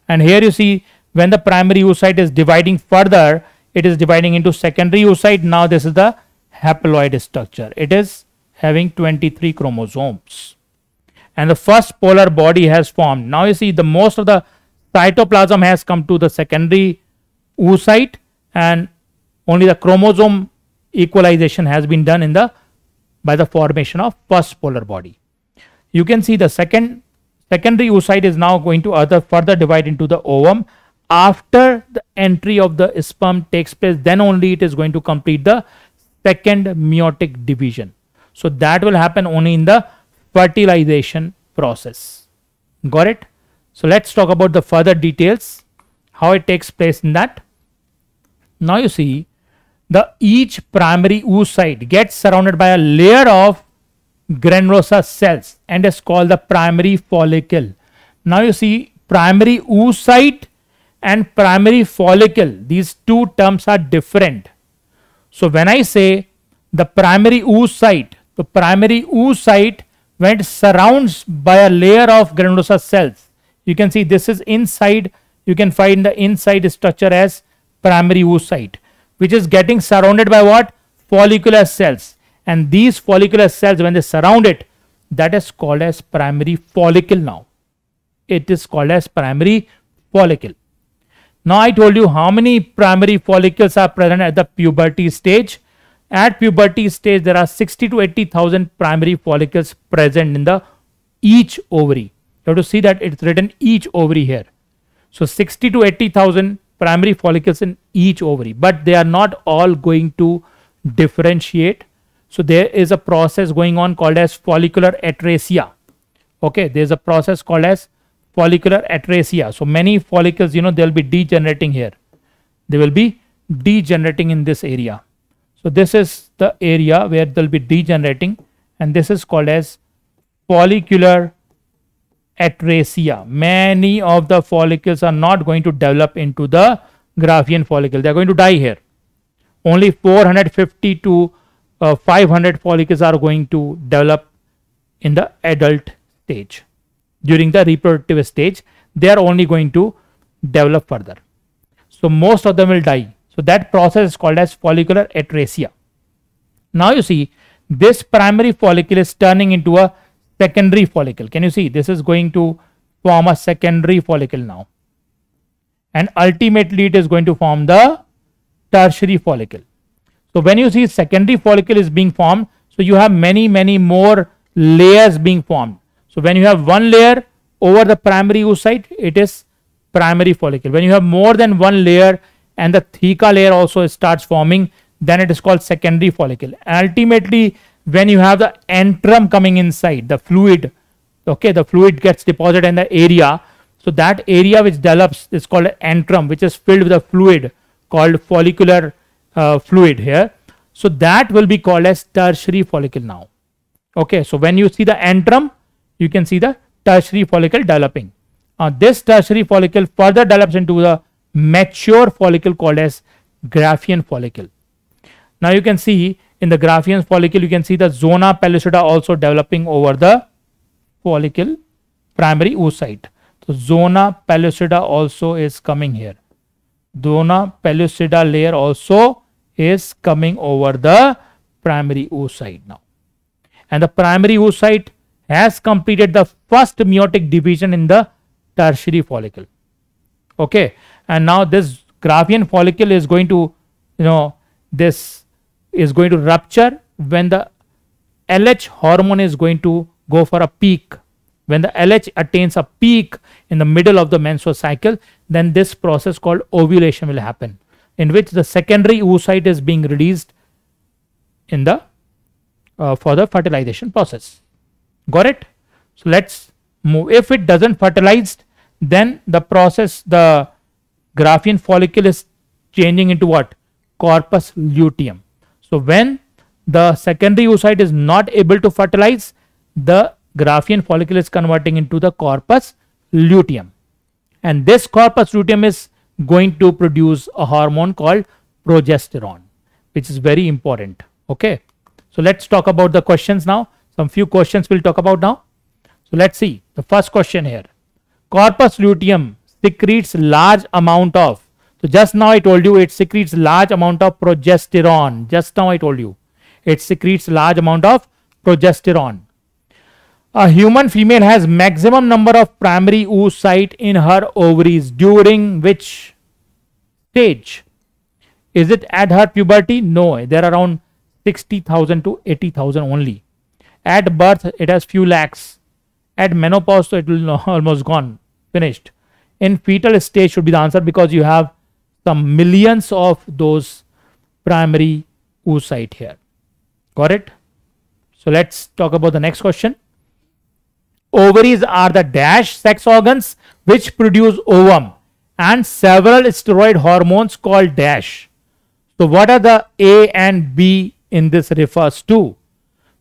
And here you see when the primary oocyte is dividing further, it is dividing into secondary oocyte. Now this is the haploid structure. It is having 23 chromosomes. And the first polar body has formed. Now you see the most of the cytoplasm has come to the secondary oocyte and only the chromosome equalization has been done in the by the formation of first polar body. You can see the second secondary oocyte is now going to other further divide into the ovum. After the entry of the sperm takes place, then only it is going to complete the second meiotic division. So that will happen only in the fertilization process. Got it? So let's talk about the further details, how it takes place in that. Now you see the each primary oocyte gets surrounded by a layer of granulosa cells and is called the primary follicle. Now you see primary oocyte and primary follicle these two terms are different. So when I say the primary oocyte the primary oocyte when it surrounds by a layer of granulosa cells you can see this is inside you can find the inside structure as primary oocyte which is getting surrounded by what? Follicular cells. And these follicular cells, when they surround it, that is called as primary follicle now. It is called as primary follicle. Now, I told you how many primary follicles are present at the puberty stage. At puberty stage, there are 60 to 80,000 primary follicles present in the each ovary. You have to see that it's written each ovary here. So, 60 to 80,000 primary follicles in each ovary but they are not all going to differentiate so there is a process going on called as follicular atresia okay there's a process called as follicular atresia so many follicles you know they'll be degenerating here they will be degenerating in this area so this is the area where they'll be degenerating and this is called as follicular atresia. Many of the follicles are not going to develop into the Gravian follicle. They are going to die here. Only 450 to uh, 500 follicles are going to develop in the adult stage. During the reproductive stage, they are only going to develop further. So most of them will die. So that process is called as follicular atresia. Now you see this primary follicle is turning into a secondary follicle. Can you see this is going to form a secondary follicle now and ultimately it is going to form the tertiary follicle. So when you see secondary follicle is being formed so you have many many more layers being formed. So when you have one layer over the primary oocyte it is primary follicle. When you have more than one layer and the theca layer also starts forming then it is called secondary follicle. And ultimately when you have the antrum coming inside the fluid okay the fluid gets deposited in the area so that area which develops is called antrum which is filled with a fluid called follicular uh, fluid here so that will be called as tertiary follicle now okay so when you see the antrum you can see the tertiary follicle developing uh, this tertiary follicle further develops into the mature follicle called as graphene follicle. Now you can see in the graphene follicle, you can see the zona pellucida also developing over the follicle primary oocyte. So zona pellucida also is coming here. Zona pellucida layer also is coming over the primary oocyte now. And the primary oocyte has completed the first meiotic division in the tertiary follicle. Okay. And now this graphene follicle is going to, you know, this is going to rupture when the LH hormone is going to go for a peak. When the LH attains a peak in the middle of the menstrual cycle, then this process called ovulation will happen, in which the secondary oocyte is being released in the uh, for the fertilization process. Got it? So let's move. If it doesn't fertilize, then the process, the graphene follicle is changing into what? Corpus luteum. So when the secondary oocyte is not able to fertilize, the Graafian follicle is converting into the corpus luteum. And this corpus luteum is going to produce a hormone called progesterone, which is very important. Okay. So let's talk about the questions now. Some few questions we'll talk about now. So let's see the first question here. Corpus luteum secretes large amount of just now I told you it secretes large amount of progesterone. Just now I told you it secretes large amount of progesterone. A human female has maximum number of primary oocyte in her ovaries during which stage? Is it at her puberty? No, there are around 60,000 to 80,000 only. At birth, it has few lakhs. At menopause, so it will almost gone, finished. In fetal stage should be the answer because you have some millions of those primary oocyte here. Got it? So let's talk about the next question. Ovaries are the dash sex organs which produce ovum and several steroid hormones called dash. So what are the A and B in this refers to?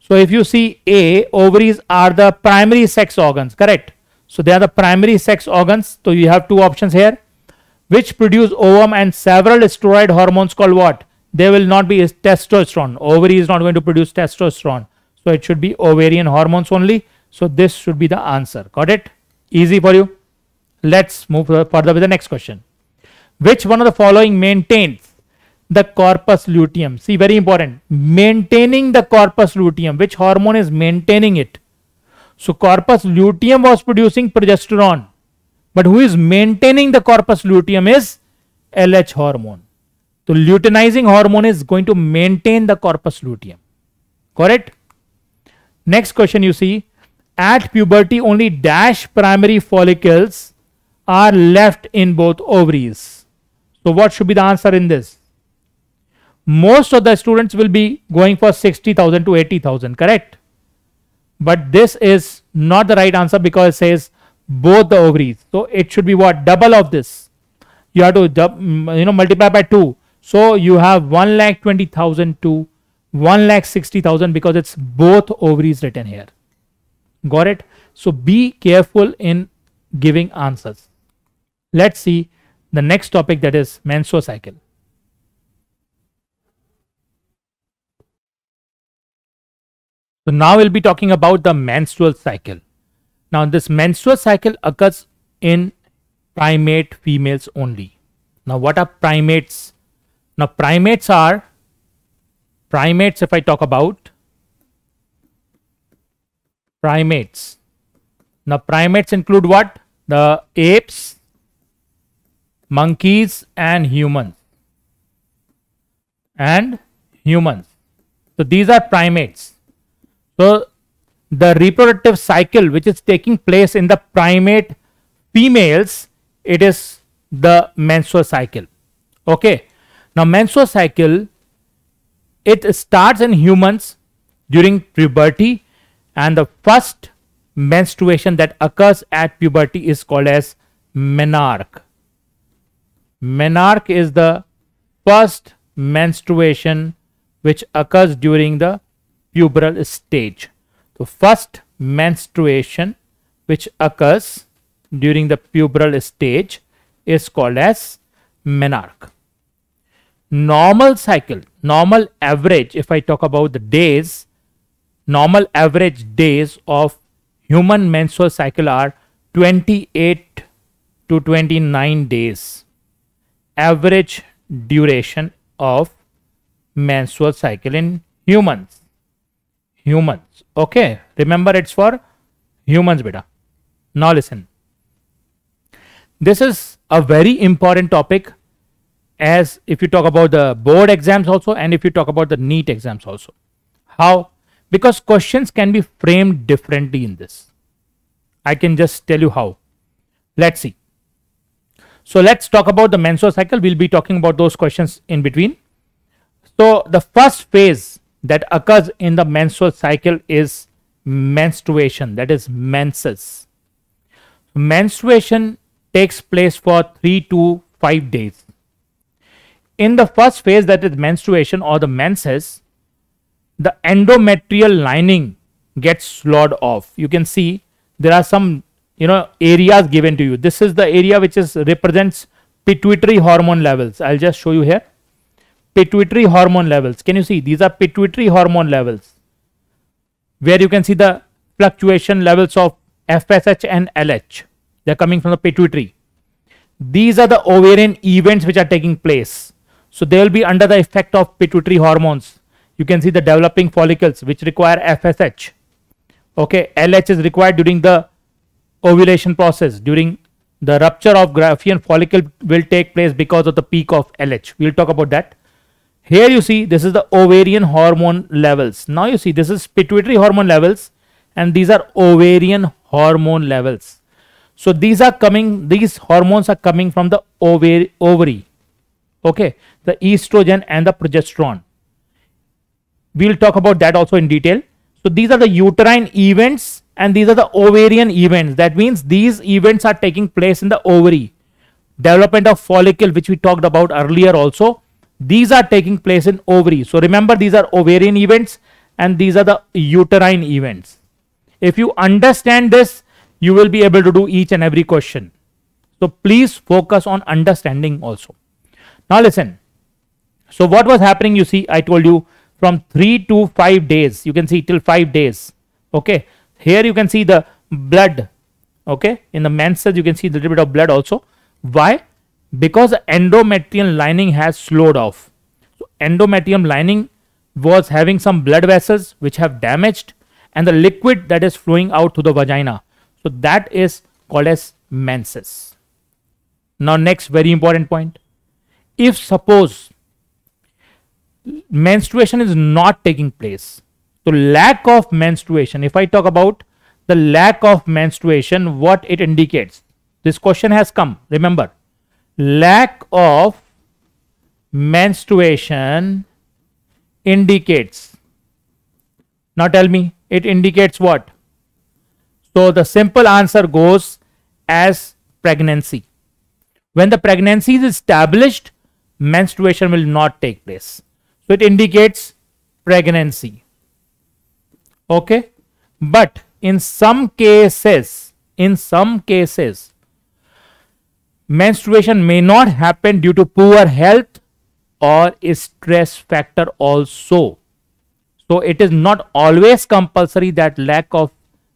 So if you see A, ovaries are the primary sex organs, correct? So they are the primary sex organs. So you have two options here which produce ovum and several steroid hormones called what? They will not be testosterone. Ovary is not going to produce testosterone. So it should be ovarian hormones only. So this should be the answer. Got it? Easy for you. Let's move further with the next question. Which one of the following maintains the corpus luteum? See, very important. Maintaining the corpus luteum. Which hormone is maintaining it? So corpus luteum was producing progesterone but who is maintaining the corpus luteum is LH hormone. So luteinizing hormone is going to maintain the corpus luteum. Correct? Next question you see at puberty only dash primary follicles are left in both ovaries. So what should be the answer in this? Most of the students will be going for 60,000 to 80,000 correct? But this is not the right answer because it says both the ovaries. So it should be what? Double of this. You have to mm, you know multiply by 2. So you have 1 lakh 20,000 to 1 lakh 60,000 because it's both ovaries written here. Got it? So be careful in giving answers. Let's see the next topic that is menstrual cycle. So now we'll be talking about the menstrual cycle. Now this menstrual cycle occurs in primate females only. Now what are primates? Now primates are primates if I talk about primates. Now primates include what? The apes, monkeys and humans. And humans. So these are primates. So the reproductive cycle which is taking place in the primate females, it is the menstrual cycle. Okay. Now, menstrual cycle, it starts in humans during puberty and the first menstruation that occurs at puberty is called as menarche. Menarche is the first menstruation which occurs during the puberal stage. So first menstruation which occurs during the puberal stage is called as menarche. Normal cycle, normal average, if I talk about the days, normal average days of human menstrual cycle are 28 to 29 days. Average duration of menstrual cycle in humans humans okay remember it's for humans beta now listen this is a very important topic as if you talk about the board exams also and if you talk about the neat exams also how because questions can be framed differently in this i can just tell you how let's see so let's talk about the menstrual cycle we'll be talking about those questions in between so the first phase that occurs in the menstrual cycle is menstruation, that is menses. Menstruation takes place for 3 to 5 days. In the first phase that is menstruation or the menses, the endometrial lining gets sloughed off. You can see there are some you know areas given to you. This is the area which is represents pituitary hormone levels. I'll just show you here pituitary hormone levels. Can you see? These are pituitary hormone levels where you can see the fluctuation levels of FSH and LH. They are coming from the pituitary. These are the ovarian events which are taking place. So they will be under the effect of pituitary hormones. You can see the developing follicles which require FSH. Okay, LH is required during the ovulation process. During the rupture of graphene follicle will take place because of the peak of LH. We will talk about that. Here you see this is the ovarian hormone levels. Now you see this is pituitary hormone levels and these are ovarian hormone levels. So these are coming, these hormones are coming from the ovary, ovary. Okay, the estrogen and the progesterone. We will talk about that also in detail. So these are the uterine events and these are the ovarian events. That means these events are taking place in the ovary. Development of follicle, which we talked about earlier also, these are taking place in ovary. So remember these are ovarian events and these are the uterine events. If you understand this, you will be able to do each and every question. So please focus on understanding also. Now listen. So what was happening? You see, I told you from 3 to 5 days. You can see till 5 days. Okay. Here you can see the blood. Okay. In the menses, you can see the little bit of blood also. Why? because endometrium lining has slowed off. So endometrium lining was having some blood vessels which have damaged and the liquid that is flowing out through the vagina. So that is called as menses. Now next very important point. If suppose menstruation is not taking place, so lack of menstruation, if I talk about the lack of menstruation, what it indicates, this question has come, remember lack of menstruation indicates now tell me it indicates what so the simple answer goes as pregnancy when the pregnancy is established menstruation will not take place so it indicates pregnancy okay but in some cases in some cases menstruation may not happen due to poor health or stress factor also so it is not always compulsory that lack of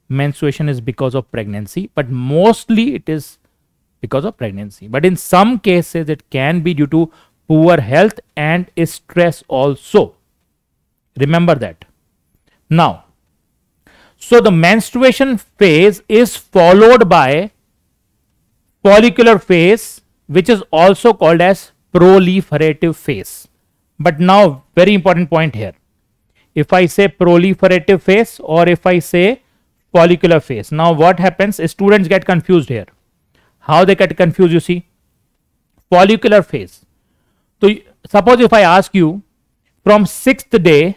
menstruation is because of pregnancy but mostly it is because of pregnancy but in some cases it can be due to poor health and stress also remember that now so the menstruation phase is followed by follicular phase which is also called as proliferative phase. But now very important point here. If I say proliferative phase or if I say follicular phase. Now what happens students get confused here. How they get confused you see. Follicular phase. So suppose if I ask you from 6th day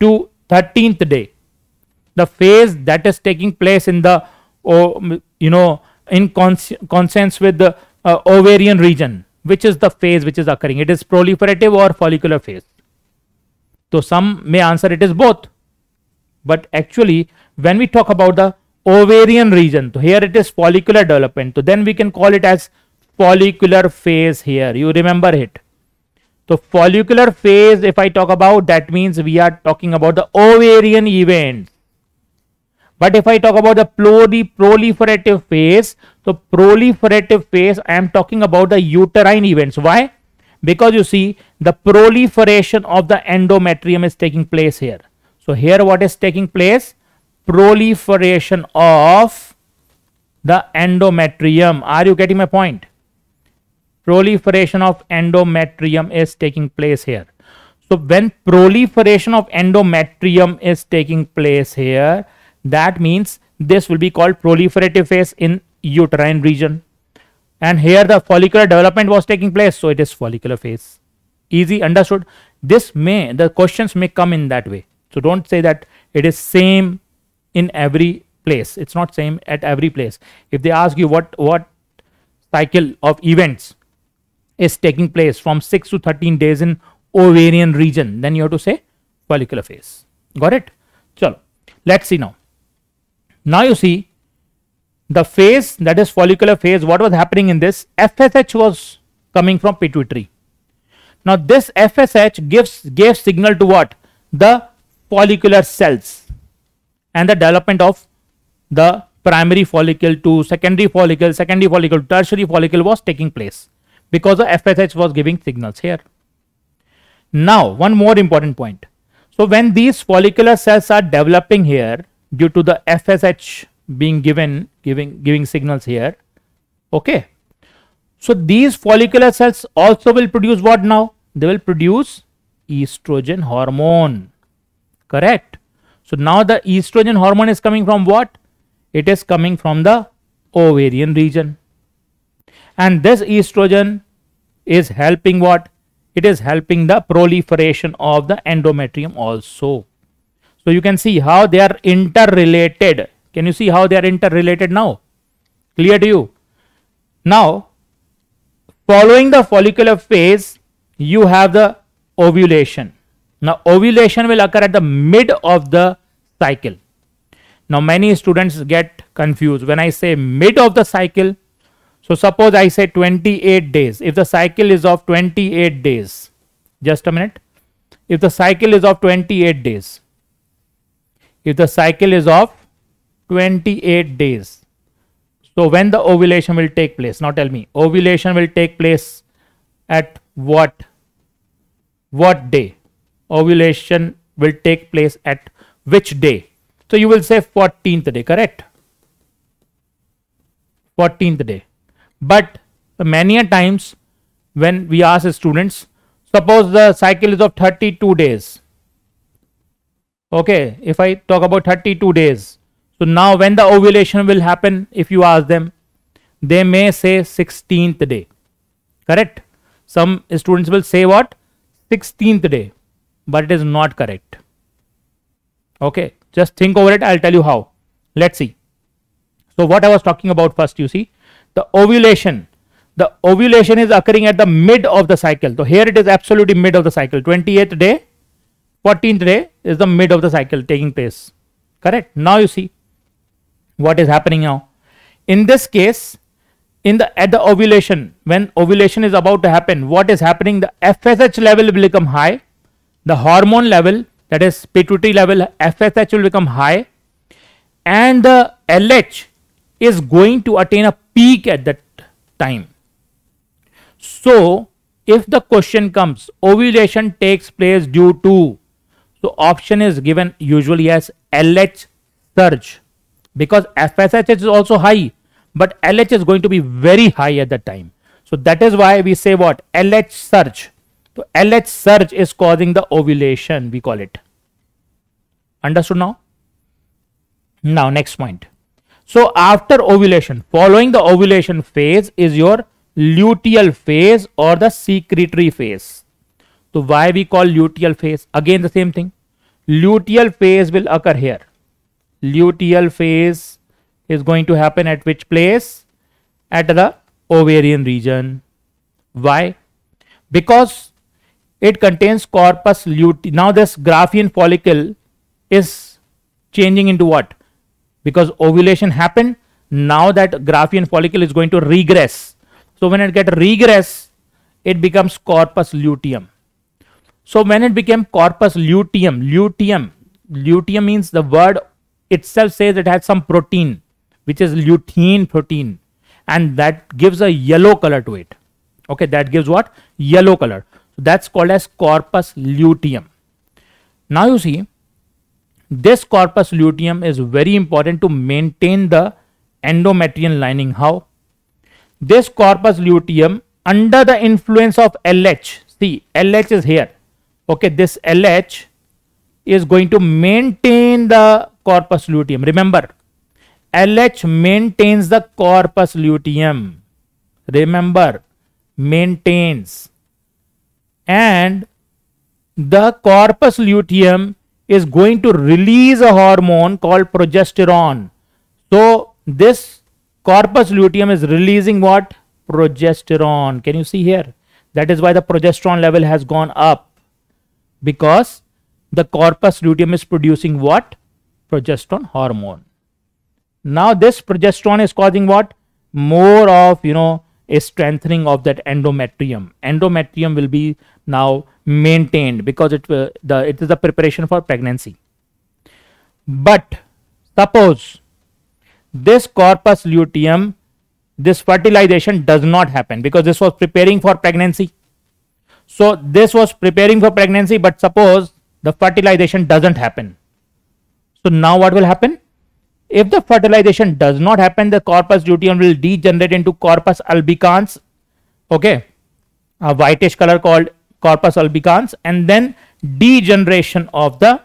to 13th day the phase that is taking place in the oh, you know in cons consents with the uh, ovarian region which is the phase which is occurring it is proliferative or follicular phase so some may answer it is both but actually when we talk about the ovarian region so here it is follicular development so then we can call it as follicular phase here you remember it so follicular phase if i talk about that means we are talking about the ovarian events but if I talk about the proliferative phase, so proliferative phase, I am talking about the uterine events. Why? Because you see, the proliferation of the endometrium is taking place here. So here what is taking place? Proliferation of the endometrium. Are you getting my point? Proliferation of endometrium is taking place here. So when proliferation of endometrium is taking place here, that means this will be called proliferative phase in uterine region. And here the follicular development was taking place. So it is follicular phase. Easy understood. This may, the questions may come in that way. So don't say that it is same in every place. It's not same at every place. If they ask you what, what cycle of events is taking place from 6 to 13 days in ovarian region, then you have to say follicular phase. Got it? Chalo. Let's see now. Now you see the phase that is follicular phase what was happening in this FSH was coming from pituitary. Now this FSH gives gave signal to what the follicular cells and the development of the primary follicle to secondary follicle, secondary follicle, tertiary follicle was taking place because the FSH was giving signals here. Now one more important point. So when these follicular cells are developing here, due to the FSH being given giving giving signals here okay so these follicular cells also will produce what now they will produce estrogen hormone correct so now the estrogen hormone is coming from what it is coming from the ovarian region and this estrogen is helping what it is helping the proliferation of the endometrium also so you can see how they are interrelated. Can you see how they are interrelated now? Clear to you? Now, following the follicular phase, you have the ovulation. Now, ovulation will occur at the mid of the cycle. Now, many students get confused when I say mid of the cycle. So, suppose I say 28 days. If the cycle is of 28 days, just a minute. If the cycle is of 28 days, if the cycle is of 28 days. So when the ovulation will take place, now tell me, ovulation will take place at what, what day? Ovulation will take place at which day? So you will say 14th day, correct? 14th day. But many a times when we ask students, suppose the cycle is of 32 days okay if i talk about 32 days so now when the ovulation will happen if you ask them they may say 16th day correct some students will say what 16th day but it is not correct okay just think over it i'll tell you how let's see so what i was talking about first you see the ovulation the ovulation is occurring at the mid of the cycle so here it is absolutely mid of the cycle 28th day 14th day is the mid of the cycle taking place. Correct? Now you see what is happening now. In this case, in the at the ovulation, when ovulation is about to happen, what is happening? The FSH level will become high. The hormone level, that is pituitary level, FSH will become high. And the LH is going to attain a peak at that time. So, if the question comes ovulation takes place due to so option is given usually as LH surge because FSH is also high, but LH is going to be very high at that time. So that is why we say what LH surge. So LH surge is causing the ovulation, we call it. Understood now? Now, next point. So after ovulation, following the ovulation phase is your luteal phase or the secretory phase. So why we call luteal phase? Again the same thing. Luteal phase will occur here. Luteal phase is going to happen at which place? At the ovarian region. Why? Because it contains corpus luteum. Now this graphene follicle is changing into what? Because ovulation happened. Now that graphene follicle is going to regress. So when it get regress, it becomes corpus luteum. So when it became corpus luteum, luteum, luteum means the word itself says it has some protein, which is lutein protein, and that gives a yellow color to it. Okay, that gives what? Yellow color. So that's called as corpus luteum. Now you see, this corpus luteum is very important to maintain the endometrial lining. How? This corpus luteum under the influence of LH, see LH is here okay this LH is going to maintain the corpus luteum remember LH maintains the corpus luteum remember maintains and the corpus luteum is going to release a hormone called progesterone so this corpus luteum is releasing what progesterone can you see here that is why the progesterone level has gone up because the corpus luteum is producing what? Progesterone hormone. Now this progesterone is causing what? More of, you know, a strengthening of that endometrium. Endometrium will be now maintained because it will, uh, the it is the preparation for pregnancy. But suppose this corpus luteum, this fertilization does not happen because this was preparing for pregnancy. So this was preparing for pregnancy, but suppose the fertilization doesn't happen. So now what will happen? If the fertilization does not happen, the corpus luteum will degenerate into corpus albicans, okay, a whitish color called corpus albicans, and then degeneration of the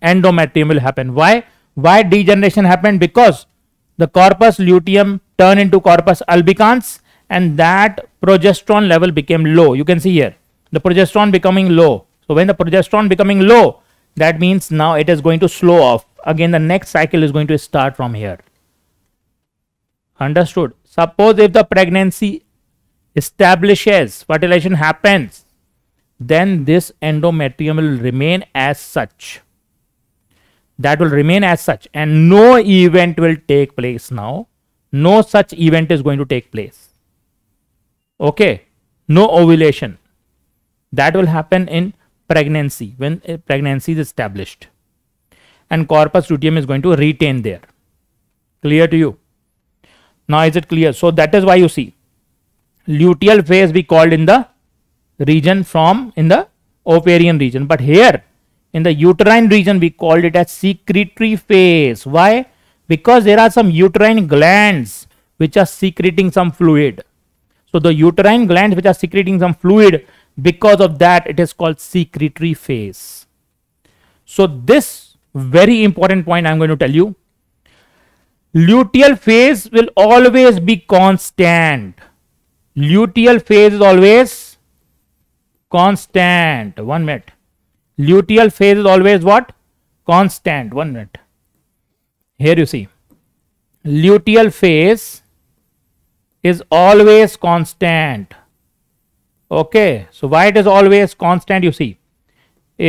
endometrium will happen. Why? Why degeneration happened? Because the corpus luteum turn into corpus albicans and that progesterone level became low. You can see here the progesterone becoming low. So when the progesterone becoming low, that means now it is going to slow off. Again, the next cycle is going to start from here. Understood. Suppose if the pregnancy establishes, fertilization happens, then this endometrium will remain as such. That will remain as such and no event will take place now. No such event is going to take place okay no ovulation that will happen in pregnancy when eh, pregnancy is established and corpus luteum is going to retain there clear to you now is it clear so that is why you see luteal phase we called in the region from in the ovarian region but here in the uterine region we called it as secretory phase why because there are some uterine glands which are secreting some fluid so the uterine glands which are secreting some fluid, because of that it is called secretory phase. So this very important point I am going to tell you. Luteal phase will always be constant. Luteal phase is always constant. One minute. Luteal phase is always what? Constant. One minute. Here you see. Luteal phase is always constant okay so why it is always constant you see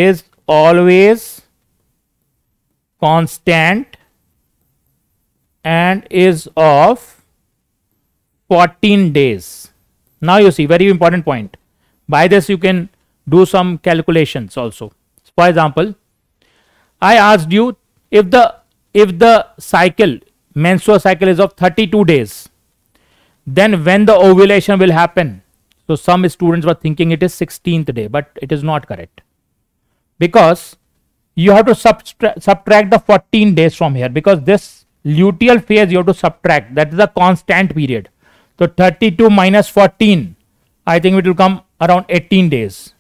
is always constant and is of 14 days now you see very important point by this you can do some calculations also for example i asked you if the if the cycle menstrual cycle is of 32 days then when the ovulation will happen. So some students were thinking it is 16th day, but it is not correct. Because you have to subtract, subtract the 14 days from here because this luteal phase you have to subtract. That is a constant period. So 32 minus 14, I think it will come around 18 days.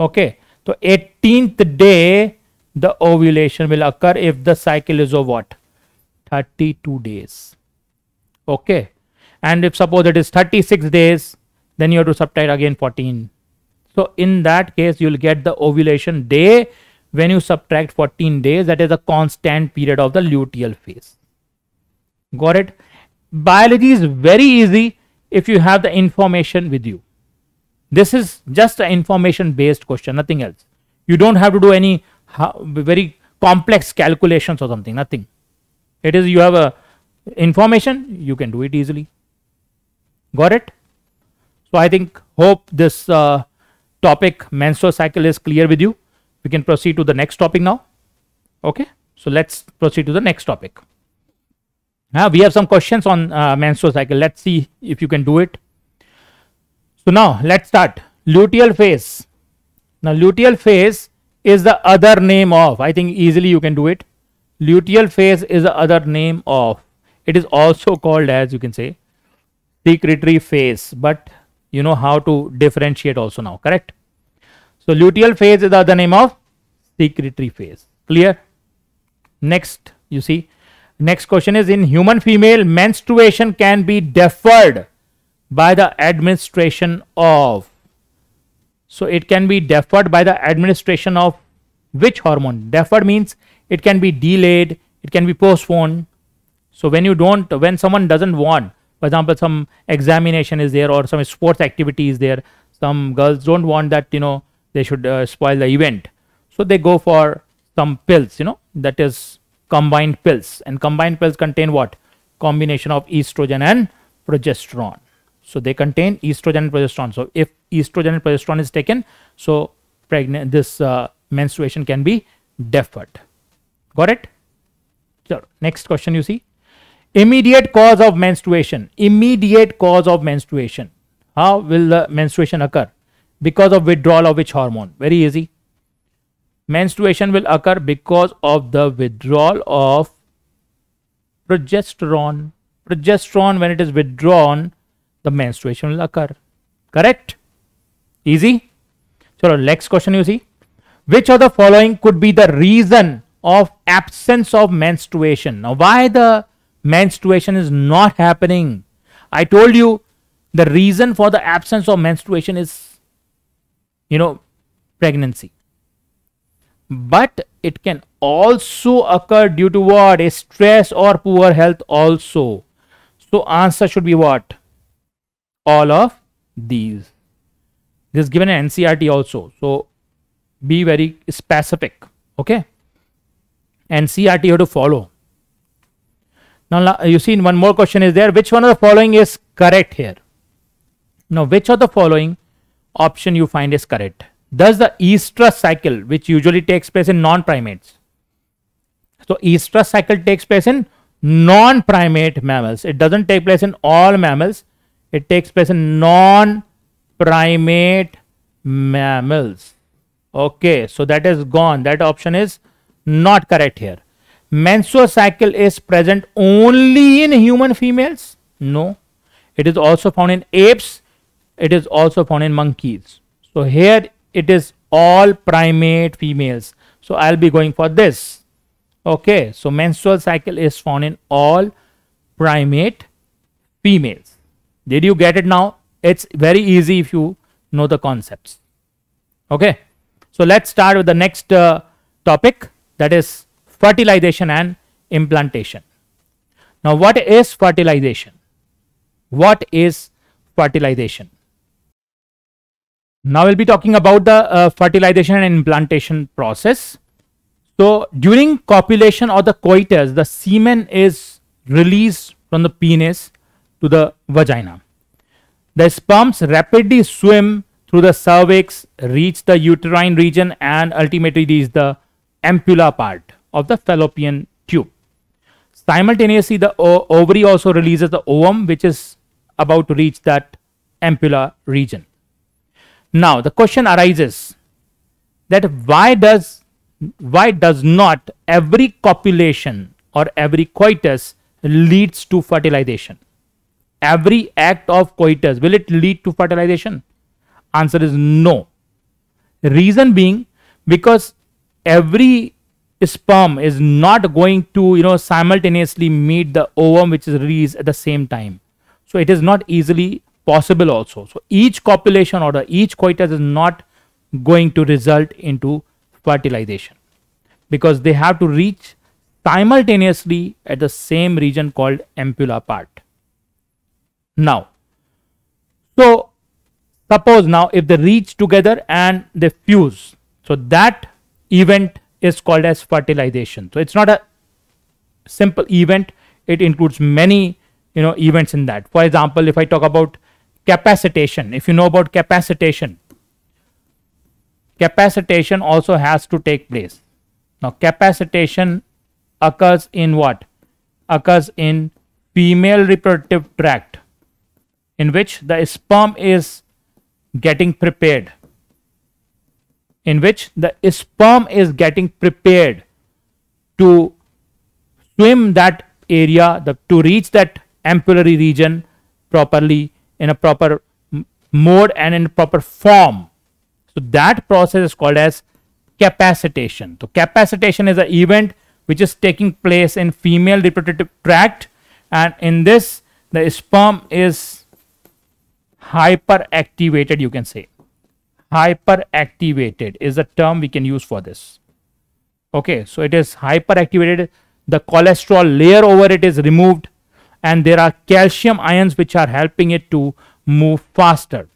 Okay. So 18th day, the ovulation will occur if the cycle is of what? 32 days. Okay and if suppose it is 36 days then you have to subtract again 14 so in that case you'll get the ovulation day when you subtract 14 days that is a constant period of the luteal phase got it biology is very easy if you have the information with you this is just an information based question nothing else you don't have to do any very complex calculations or something nothing it is you have a information you can do it easily Got it? So I think hope this uh, topic menstrual cycle is clear with you. We can proceed to the next topic now. Okay. So let's proceed to the next topic. Now we have some questions on uh, menstrual cycle. Let's see if you can do it. So now let's start luteal phase. Now luteal phase is the other name of, I think easily you can do it. Luteal phase is the other name of, it is also called as you can say secretory phase but you know how to differentiate also now correct so luteal phase is the other name of secretory phase clear next you see next question is in human female menstruation can be deferred by the administration of so it can be deferred by the administration of which hormone deferred means it can be delayed it can be postponed so when you don't when someone doesn't want for example some examination is there or some sports activity is there some girls don't want that you know they should uh, spoil the event so they go for some pills you know that is combined pills and combined pills contain what combination of estrogen and progesterone so they contain estrogen and progesterone so if estrogen and progesterone is taken so pregnant this uh, menstruation can be deferred got it so next question you see Immediate cause of menstruation. Immediate cause of menstruation. How will the menstruation occur? Because of withdrawal of which hormone? Very easy. Menstruation will occur because of the withdrawal of progesterone. Progesterone, when it is withdrawn, the menstruation will occur. Correct? Easy? So, next question you see. Which of the following could be the reason of absence of menstruation? Now, why the menstruation is not happening. I told you the reason for the absence of menstruation is, you know, pregnancy. But it can also occur due to what? A stress or poor health also. So answer should be what? All of these. This is given in NCRT also. So be very specific. Okay. NCRT you have to follow. Now you see one more question is there which one of the following is correct here. Now which of the following option you find is correct. Does the estrus cycle which usually takes place in non-primates. So estrus cycle takes place in non-primate mammals. It doesn't take place in all mammals. It takes place in non-primate mammals. Okay, so that is gone. That option is not correct here menstrual cycle is present only in human females? No. It is also found in apes. It is also found in monkeys. So here it is all primate females. So I'll be going for this. Okay. So menstrual cycle is found in all primate females. Did you get it now? It's very easy if you know the concepts. Okay. So let's start with the next uh, topic that is fertilization and implantation. Now, what is fertilization? What is fertilization? Now, we'll be talking about the uh, fertilization and implantation process. So, during copulation or the coitus, the semen is released from the penis to the vagina. The sperms rapidly swim through the cervix, reach the uterine region, and ultimately reach the ampulla part of the fallopian tube. Simultaneously, the ovary also releases the ovum, which is about to reach that ampulla region. Now, the question arises that why does why does not every copulation or every coitus leads to fertilization? Every act of coitus will it lead to fertilization? Answer is no. Reason being because every sperm is not going to you know simultaneously meet the ovum which is released at the same time so it is not easily possible also so each copulation or each coitus is not going to result into fertilization because they have to reach simultaneously at the same region called ampulla part now so suppose now if they reach together and they fuse so that event is called as fertilization. So it's not a simple event. It includes many, you know, events in that. For example, if I talk about capacitation, if you know about capacitation, capacitation also has to take place. Now capacitation occurs in what? Occurs in female reproductive tract in which the sperm is getting prepared in which the sperm is getting prepared to swim that area the, to reach that ampullary region properly in a proper mode and in proper form. So that process is called as capacitation. So capacitation is an event which is taking place in female reproductive tract and in this the sperm is hyperactivated you can say hyperactivated is a term we can use for this. Okay, so it is hyperactivated. The cholesterol layer over it is removed and there are calcium ions which are helping it to move faster.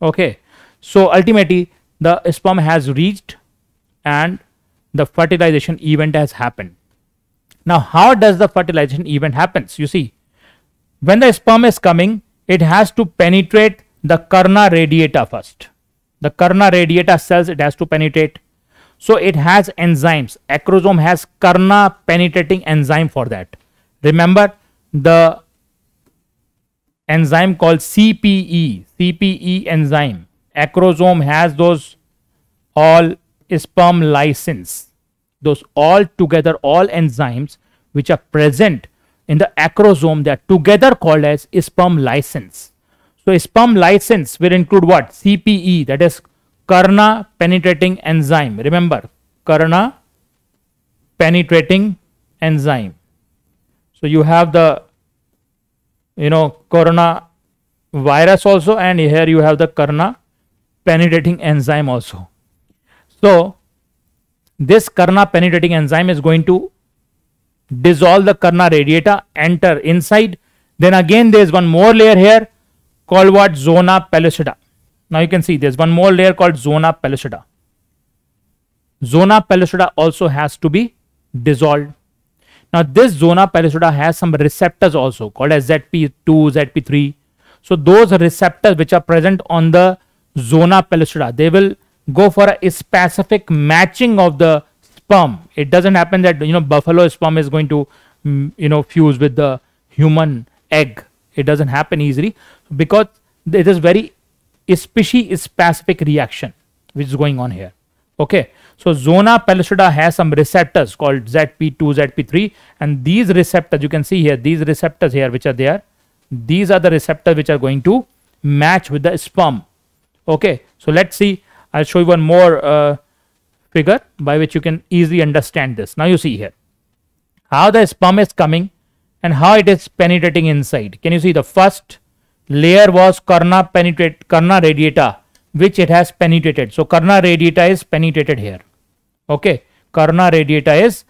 Okay, so ultimately the sperm has reached and the fertilization event has happened. Now, how does the fertilization event happens? You see, when the sperm is coming, it has to penetrate the Karna radiata first the Karna radiata cells it has to penetrate. So it has enzymes. Acrosome has Karna penetrating enzyme for that. Remember the enzyme called CPE, CPE enzyme. Acrosome has those all sperm lysins, those all together, all enzymes which are present in the acrosome, they are together called as sperm lysins. So, a sperm license will include what? CPE that is Karna penetrating enzyme. Remember, Karna penetrating enzyme. So, you have the you know corona virus also and here you have the Karna penetrating enzyme also. So, this Karna penetrating enzyme is going to dissolve the Karna radiata, enter inside. Then again there is one more layer here called what? Zona pellucida. Now you can see there's one more layer called zona pellucida. Zona pellucida also has to be dissolved. Now this zona pellucida has some receptors also called as ZP2, ZP3. So those receptors which are present on the zona pellucida, they will go for a specific matching of the sperm. It doesn't happen that you know buffalo sperm is going to mm, you know fuse with the human egg it doesn't happen easily because it is very species specific reaction which is going on here okay so zona pellucida has some receptors called zp2 zp3 and these receptors you can see here these receptors here which are there these are the receptors which are going to match with the sperm okay so let's see i'll show you one more uh, figure by which you can easily understand this now you see here how the sperm is coming and how it is penetrating inside. Can you see the first layer was corona penetrate corona radiata which it has penetrated. So corona radiata is penetrated here. Okay, corona radiata is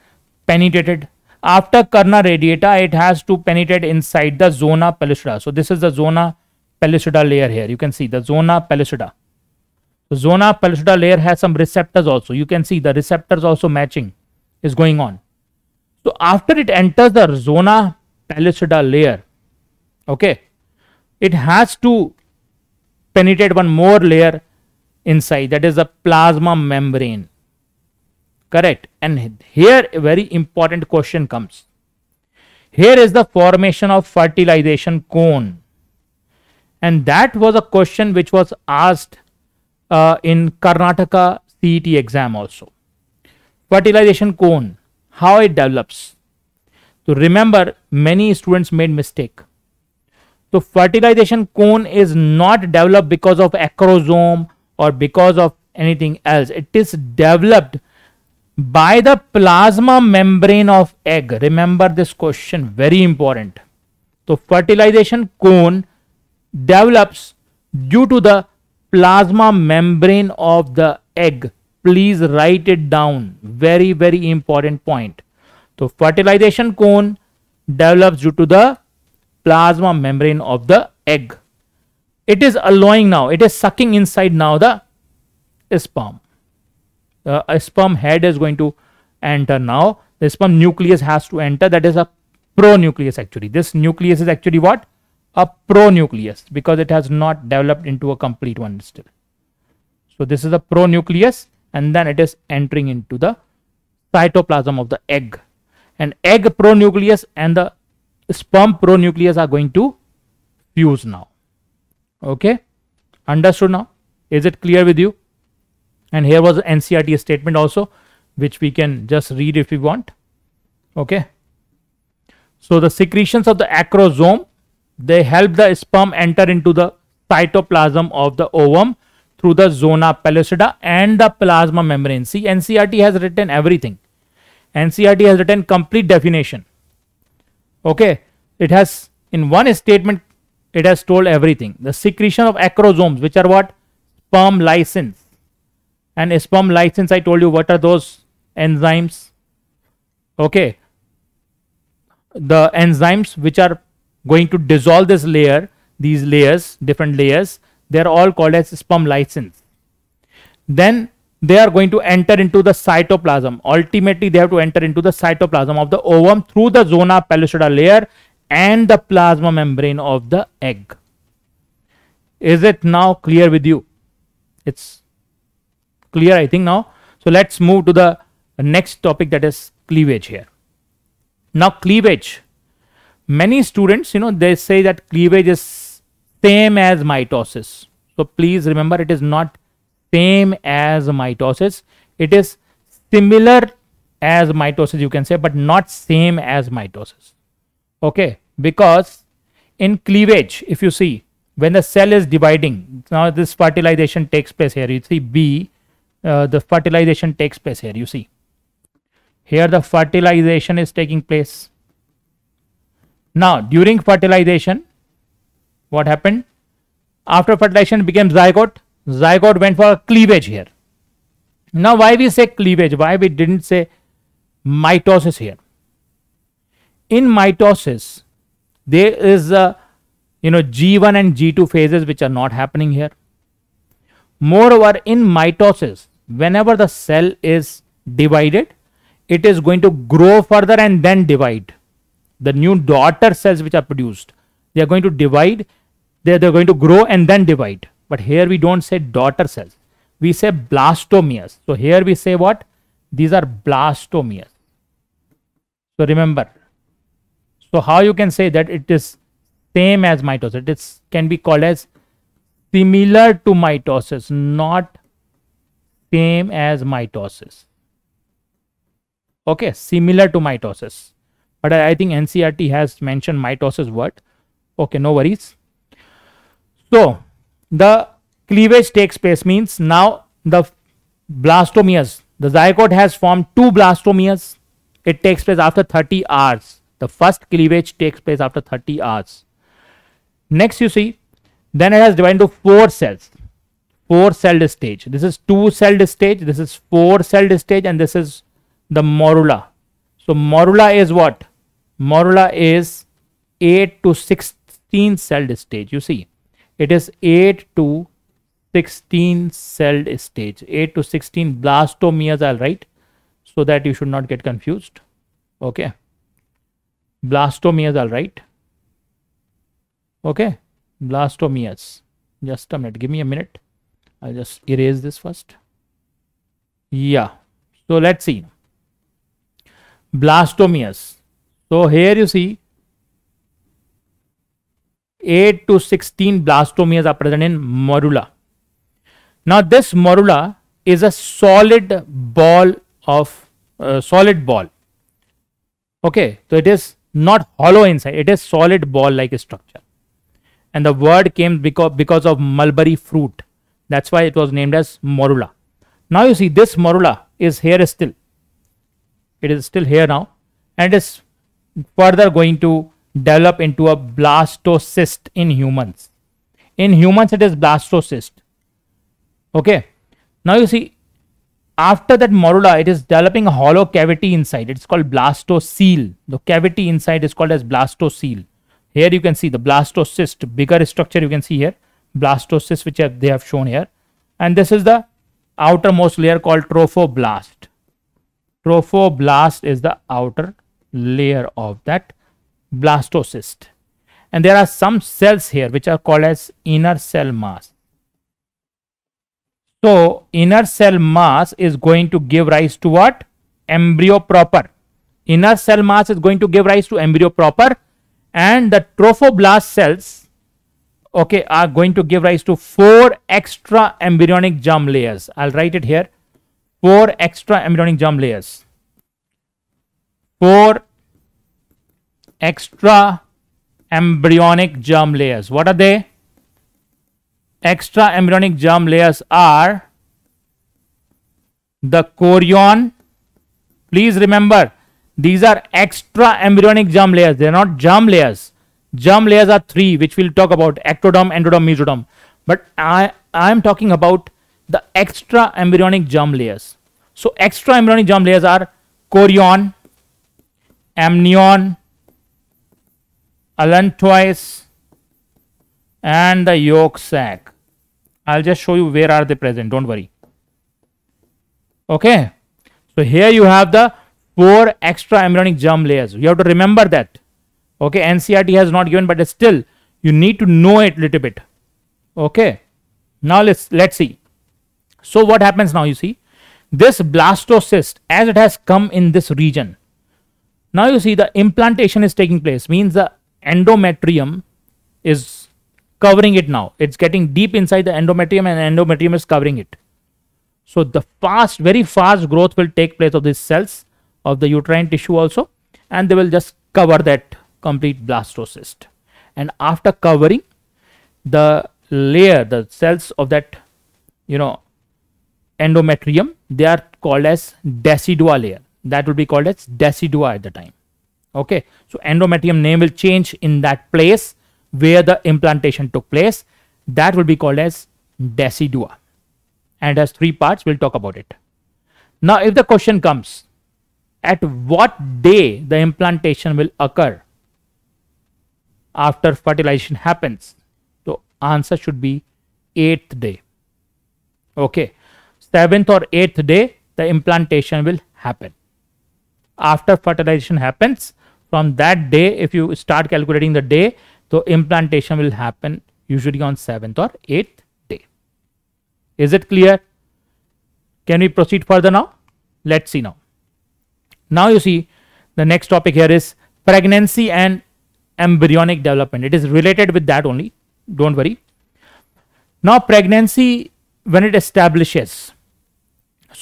penetrated. After corona radiata, it has to penetrate inside the zona pellucida. So this is the zona pellucida layer here. You can see the zona pellucida. The zona pellucida layer has some receptors also. You can see the receptors also matching is going on. So after it enters the zona palisada layer okay it has to penetrate one more layer inside that is the plasma membrane correct and here a very important question comes here is the formation of fertilization cone and that was a question which was asked uh, in Karnataka CET exam also fertilization cone how it develops so remember, many students made mistake. So fertilization cone is not developed because of acrosome or because of anything else. It is developed by the plasma membrane of egg remember this question very important so fertilization cone develops due to the plasma membrane of the egg please write it down very very important point so fertilization cone develops due to the plasma membrane of the egg. It is allowing now, it is sucking inside now the sperm. The uh, sperm head is going to enter now. The sperm nucleus has to enter. That is a pronucleus actually. This nucleus is actually what? A pronucleus because it has not developed into a complete one still. So this is a pronucleus and then it is entering into the cytoplasm of the egg and egg pronucleus and the sperm pronucleus are going to fuse now okay understood now is it clear with you and here was ncrt statement also which we can just read if we want okay so the secretions of the acrosome they help the sperm enter into the cytoplasm of the ovum through the zona pellucida and the plasma membrane see ncrt has written everything NCRT has written complete definition. Okay, it has in one statement it has told everything. The secretion of acrosomes, which are what sperm lysins, and sperm lysins. I told you what are those enzymes. Okay, the enzymes which are going to dissolve this layer, these layers, different layers, they are all called as sperm lysins. Then they are going to enter into the cytoplasm. Ultimately, they have to enter into the cytoplasm of the ovum through the zona pellucida layer and the plasma membrane of the egg. Is it now clear with you? It's clear, I think, now. So let's move to the next topic that is cleavage here. Now, cleavage. Many students, you know, they say that cleavage is same as mitosis. So please remember it is not same as mitosis it is similar as mitosis you can say but not same as mitosis okay because in cleavage if you see when the cell is dividing now this fertilization takes place here you see b uh, the fertilization takes place here you see here the fertilization is taking place now during fertilization what happened after fertilization became zygote zygote went for cleavage here. Now, why we say cleavage? Why we didn't say mitosis here? In mitosis, there is a you know G1 and G2 phases which are not happening here. Moreover, in mitosis, whenever the cell is divided, it is going to grow further and then divide. The new daughter cells which are produced, they are going to divide, they are going to grow and then divide. But here we don't say daughter cells. We say blastomeres. So here we say what? These are blastomeres. So remember. So how you can say that it is same as mitosis? It is can be called as similar to mitosis, not same as mitosis. Okay, similar to mitosis. But I, I think NCRT has mentioned mitosis word. Okay, no worries. So the cleavage takes place means now the blastomeres the zygote has formed two blastomeres it takes place after 30 hours the first cleavage takes place after 30 hours next you see then it has divided into four cells four celled stage this is two celled stage this is four celled stage and this is the morula so morula is what morula is 8 to 16 celled stage you see it is 8 to 16 celled stage 8 to 16 blastomeres i'll write so that you should not get confused okay blastomeres i'll write okay blastomeres just a minute give me a minute i'll just erase this first yeah so let's see blastomeres so here you see 8 to 16 blastomeres are present in morula. Now this morula is a solid ball of uh, solid ball. Okay, so it is not hollow inside, it is solid ball like structure. And the word came because, because of mulberry fruit. That's why it was named as morula. Now you see this morula is here still. It is still here now and is further going to develop into a blastocyst in humans. In humans, it is blastocyst. Okay. Now you see, after that morula, it is developing a hollow cavity inside. It's called blastocele. The cavity inside is called as blastocele. Here you can see the blastocyst, bigger structure you can see here, blastocyst which have, they have shown here. And this is the outermost layer called trophoblast. Trophoblast is the outer layer of that blastocyst. And there are some cells here which are called as inner cell mass. So inner cell mass is going to give rise to what? Embryo proper. Inner cell mass is going to give rise to embryo proper and the trophoblast cells okay are going to give rise to four extra embryonic germ layers i'll write it here four extra embryonic germ layers four extra embryonic germ layers. What are they? Extra embryonic germ layers are the chorion. Please remember, these are extra embryonic germ layers. They are not germ layers. Germ layers are three, which we'll talk about ectoderm, endoderm, mesoderm. But I, am talking about the extra embryonic germ layers. So, extra embryonic germ layers are chorion, amnion, Allen twice and the yolk sac. I'll just show you where are they present. Don't worry. Okay. So here you have the four extra embryonic germ layers. You have to remember that. Okay. NCRT has not given, but still you need to know it little bit. Okay. Now let's let's see. So what happens now? You see this blastocyst as it has come in this region. Now you see the implantation is taking place means the endometrium is covering it now. It's getting deep inside the endometrium and endometrium is covering it. So the fast, very fast growth will take place of these cells of the uterine tissue also and they will just cover that complete blastocyst. And after covering the layer, the cells of that, you know, endometrium, they are called as decidua layer. That will be called as decidua at the time okay so endometrium name will change in that place where the implantation took place that will be called as decidua and has three parts we'll talk about it now if the question comes at what day the implantation will occur after fertilization happens so answer should be eighth day okay seventh or eighth day the implantation will happen after fertilization happens from that day if you start calculating the day so implantation will happen usually on 7th or 8th day is it clear can we proceed further now let's see now now you see the next topic here is pregnancy and embryonic development it is related with that only don't worry now pregnancy when it establishes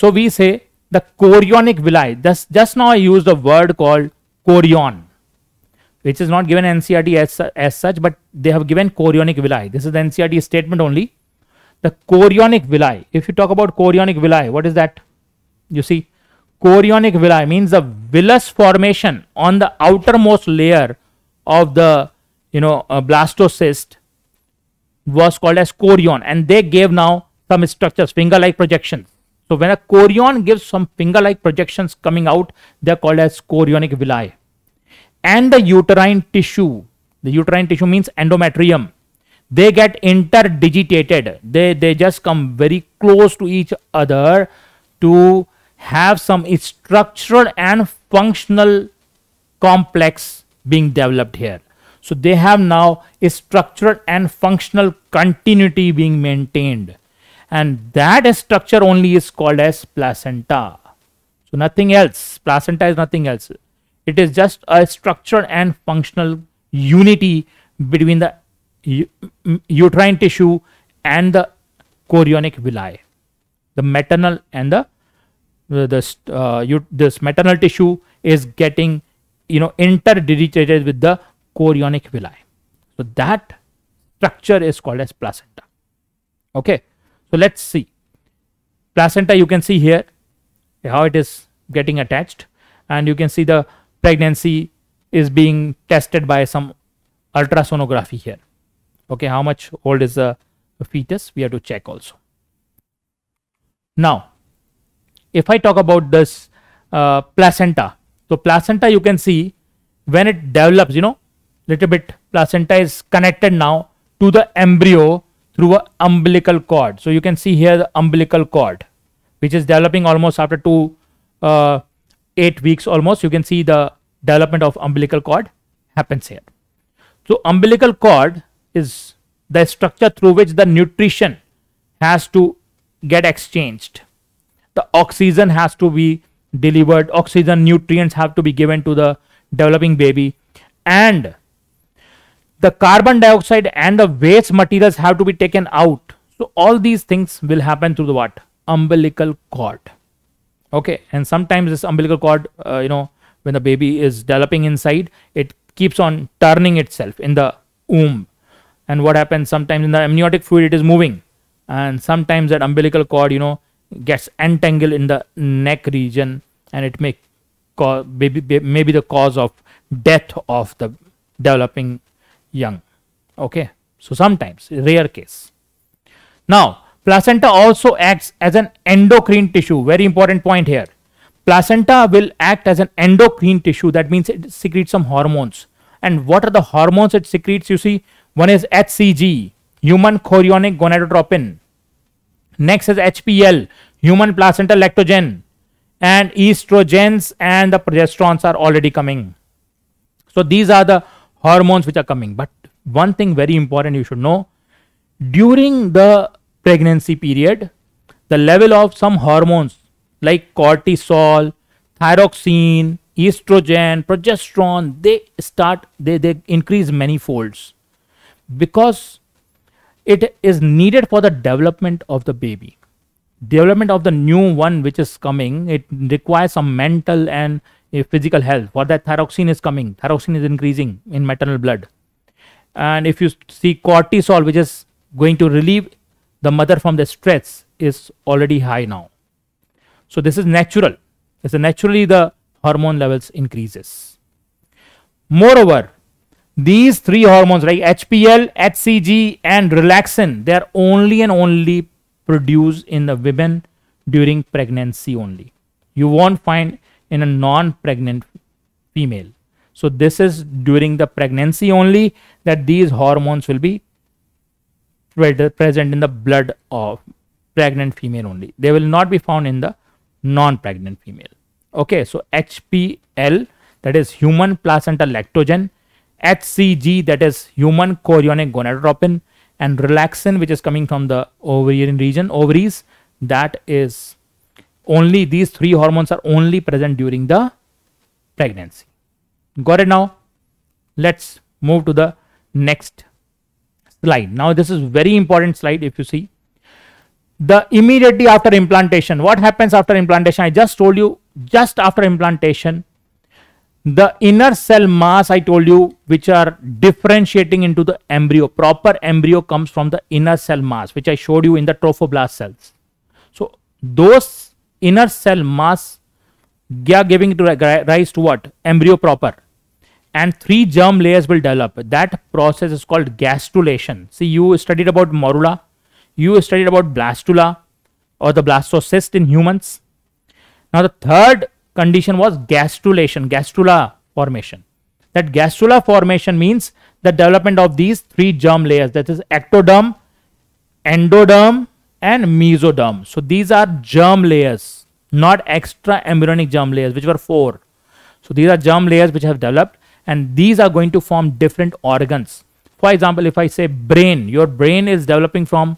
so we say the chorionic villi just just now i used a word called chorion, which is not given NCRT as, as such, but they have given chorionic villi. This is the NCRT statement only. The chorionic villi, if you talk about chorionic villi, what is that? You see, chorionic villi means the villus formation on the outermost layer of the you know uh, blastocyst was called as chorion and they gave now some structures finger like projections so when a chorion gives some finger like projections coming out they're called as chorionic villi and the uterine tissue, the uterine tissue means endometrium, they get interdigitated. They, they just come very close to each other to have some structural and functional complex being developed here. So they have now a structural and functional continuity being maintained. And that structure only is called as placenta. So nothing else. Placenta is nothing else it is just a structure and functional unity between the uterine tissue and the chorionic villi the maternal and the this uh, this maternal tissue is getting you know interdigitated with the chorionic villi so that structure is called as placenta okay so let's see placenta you can see here how it is getting attached and you can see the pregnancy is being tested by some ultrasonography here okay how much old is the fetus we have to check also now if i talk about this uh, placenta so placenta you can see when it develops you know little bit placenta is connected now to the embryo through a umbilical cord so you can see here the umbilical cord which is developing almost after two uh, eight weeks almost, you can see the development of umbilical cord happens here. So umbilical cord is the structure through which the nutrition has to get exchanged. The oxygen has to be delivered, oxygen nutrients have to be given to the developing baby and the carbon dioxide and the waste materials have to be taken out. So all these things will happen through the what? Umbilical cord okay and sometimes this umbilical cord uh, you know when the baby is developing inside it keeps on turning itself in the womb and what happens sometimes in the amniotic fluid it is moving and sometimes that umbilical cord you know gets entangled in the neck region and it may cause maybe maybe the cause of death of the developing young okay so sometimes rare case now Placenta also acts as an endocrine tissue. Very important point here. Placenta will act as an endocrine tissue. That means it secretes some hormones. And what are the hormones it secretes? You see, one is HCG, human chorionic gonadotropin. Next is HPL, human placental lactogen. And estrogens and the progesterons are already coming. So these are the hormones which are coming. But one thing very important you should know during the pregnancy period, the level of some hormones like cortisol, thyroxine, estrogen, progesterone, they start, they, they increase many folds because it is needed for the development of the baby. Development of the new one which is coming, it requires some mental and eh, physical health. For that, thyroxine is coming. Thyroxine is increasing in maternal blood. And if you see cortisol, which is going to relieve the mother from the stress is already high now. So this is natural. so naturally the hormone levels increases. Moreover, these three hormones like HPL, HCG and relaxin, they are only and only produced in the women during pregnancy only. You won't find in a non-pregnant female. So this is during the pregnancy only that these hormones will be present in the blood of pregnant female only. They will not be found in the non-pregnant female. Okay, so HPL that is human placenta lactogen, HCG that is human chorionic gonadotropin, and relaxin which is coming from the ovarian region, ovaries that is only these three hormones are only present during the pregnancy. Got it now? Let's move to the next slide. Now this is very important slide if you see. The immediately after implantation, what happens after implantation? I just told you just after implantation, the inner cell mass I told you which are differentiating into the embryo, proper embryo comes from the inner cell mass which I showed you in the trophoblast cells. So those inner cell mass they are giving to rise to what? Embryo proper and three germ layers will develop. That process is called gastrulation. See, you studied about morula, you studied about blastula or the blastocyst in humans. Now, the third condition was gastrulation, gastrula formation. That gastrula formation means the development of these three germ layers that is ectoderm, endoderm, and mesoderm. So, these are germ layers, not extra embryonic germ layers, which were four. So, these are germ layers which have developed and these are going to form different organs for example if i say brain your brain is developing from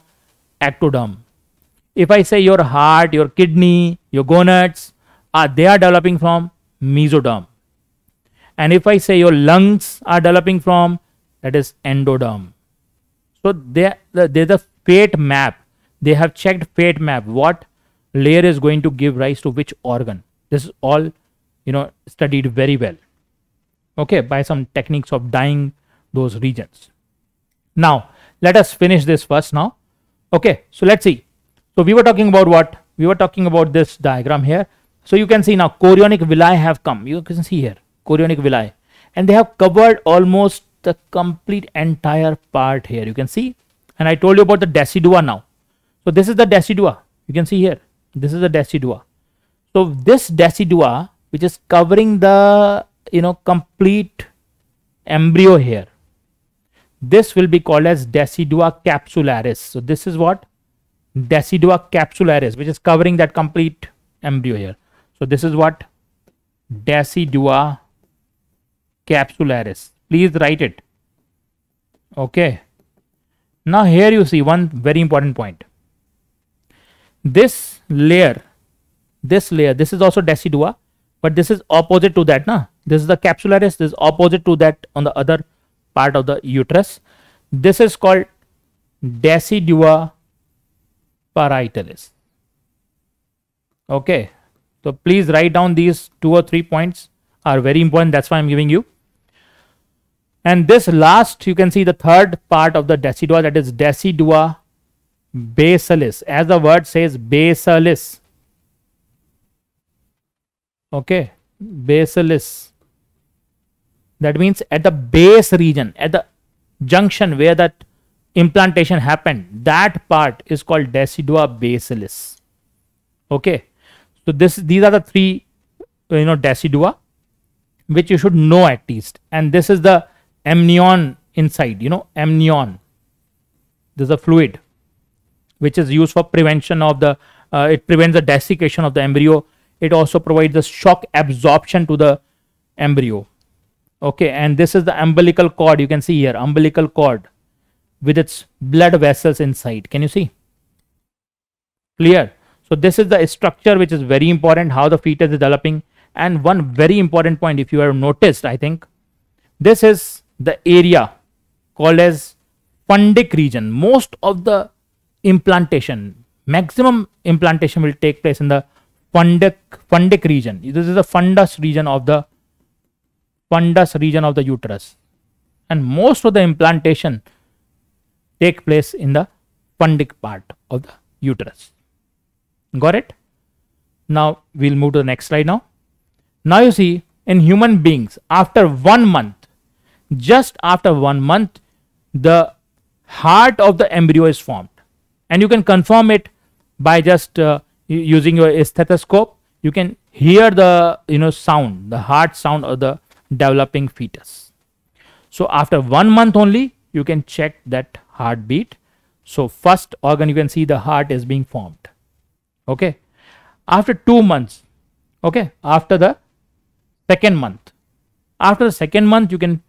ectoderm if i say your heart your kidney your gonads uh, they are developing from mesoderm and if i say your lungs are developing from that is endoderm so there there's a fate map they have checked fate map what layer is going to give rise to which organ this is all you know studied very well okay by some techniques of dyeing those regions now let us finish this first now okay so let's see so we were talking about what we were talking about this diagram here so you can see now chorionic villi have come you can see here chorionic villi and they have covered almost the complete entire part here you can see and i told you about the decidua now so this is the decidua you can see here this is the decidua so this decidua which is covering the you know complete embryo here this will be called as decidua capsularis so this is what decidua capsularis which is covering that complete embryo here so this is what decidua capsularis please write it okay now here you see one very important point this layer this layer this is also decidua but this is opposite to that na this is the capsularis. This is opposite to that on the other part of the uterus. This is called decidua parietalis. Okay. So please write down these two or three points are very important. That's why I'm giving you. And this last, you can see the third part of the decidua that is decidua basalis. As the word says, basalis. Okay, basalis. That means at the base region, at the junction where that implantation happened, that part is called decidua basalis. Okay. So this these are the three you know decidua which you should know at least. And this is the amnion inside, you know, amnion. There's a fluid which is used for prevention of the uh, it prevents the desiccation of the embryo. It also provides the shock absorption to the embryo okay and this is the umbilical cord you can see here umbilical cord with its blood vessels inside can you see clear so this is the structure which is very important how the fetus is developing and one very important point if you have noticed i think this is the area called as fundic region most of the implantation maximum implantation will take place in the fundic fundic region this is the fundus region of the fundus region of the uterus and most of the implantation take place in the fundic part of the uterus. Got it? Now we'll move to the next slide now. Now you see in human beings after one month, just after one month, the heart of the embryo is formed and you can confirm it by just uh, using your stethoscope. You can hear the you know sound, the heart sound or the developing fetus. So after one month only, you can check that heartbeat. So first organ, you can see the heart is being formed. Okay. After two months, okay, after the second month, after the second month, you can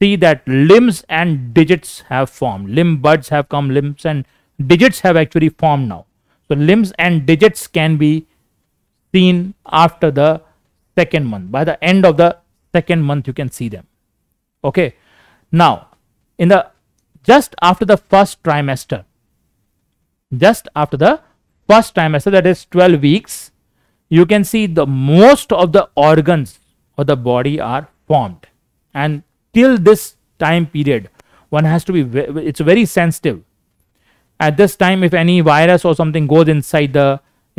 see that limbs and digits have formed. Limb buds have come, limbs and digits have actually formed now. So limbs and digits can be seen after the second month. By the end of the second month you can see them okay now in the just after the first trimester just after the first trimester that is 12 weeks you can see the most of the organs of the body are formed and till this time period one has to be it's very sensitive at this time if any virus or something goes inside the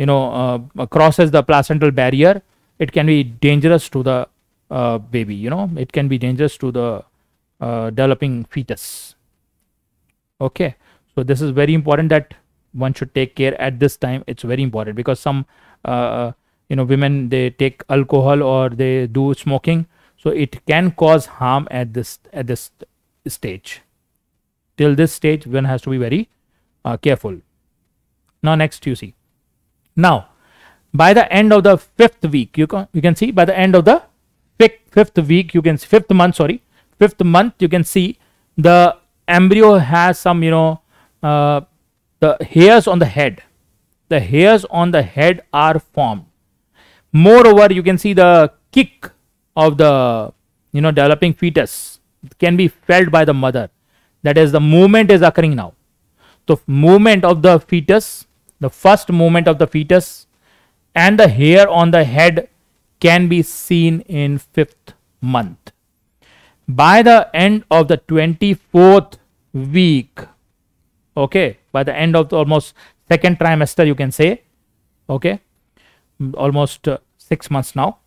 you know uh, crosses the placental barrier it can be dangerous to the uh, baby you know it can be dangerous to the uh, developing fetus okay so this is very important that one should take care at this time it's very important because some uh, uh you know women they take alcohol or they do smoking so it can cause harm at this at this stage till this stage one has to be very uh, careful now next you see now by the end of the fifth week you can you can see by the end of the fifth, fifth week you can fifth month sorry fifth month you can see the embryo has some you know uh, the hairs on the head the hairs on the head are formed moreover you can see the kick of the you know developing fetus can be felt by the mother that is the movement is occurring now the movement of the fetus the first movement of the fetus and the hair on the head can be seen in fifth month. By the end of the 24th week, okay, by the end of the almost second trimester, you can say, okay, almost uh, six months now.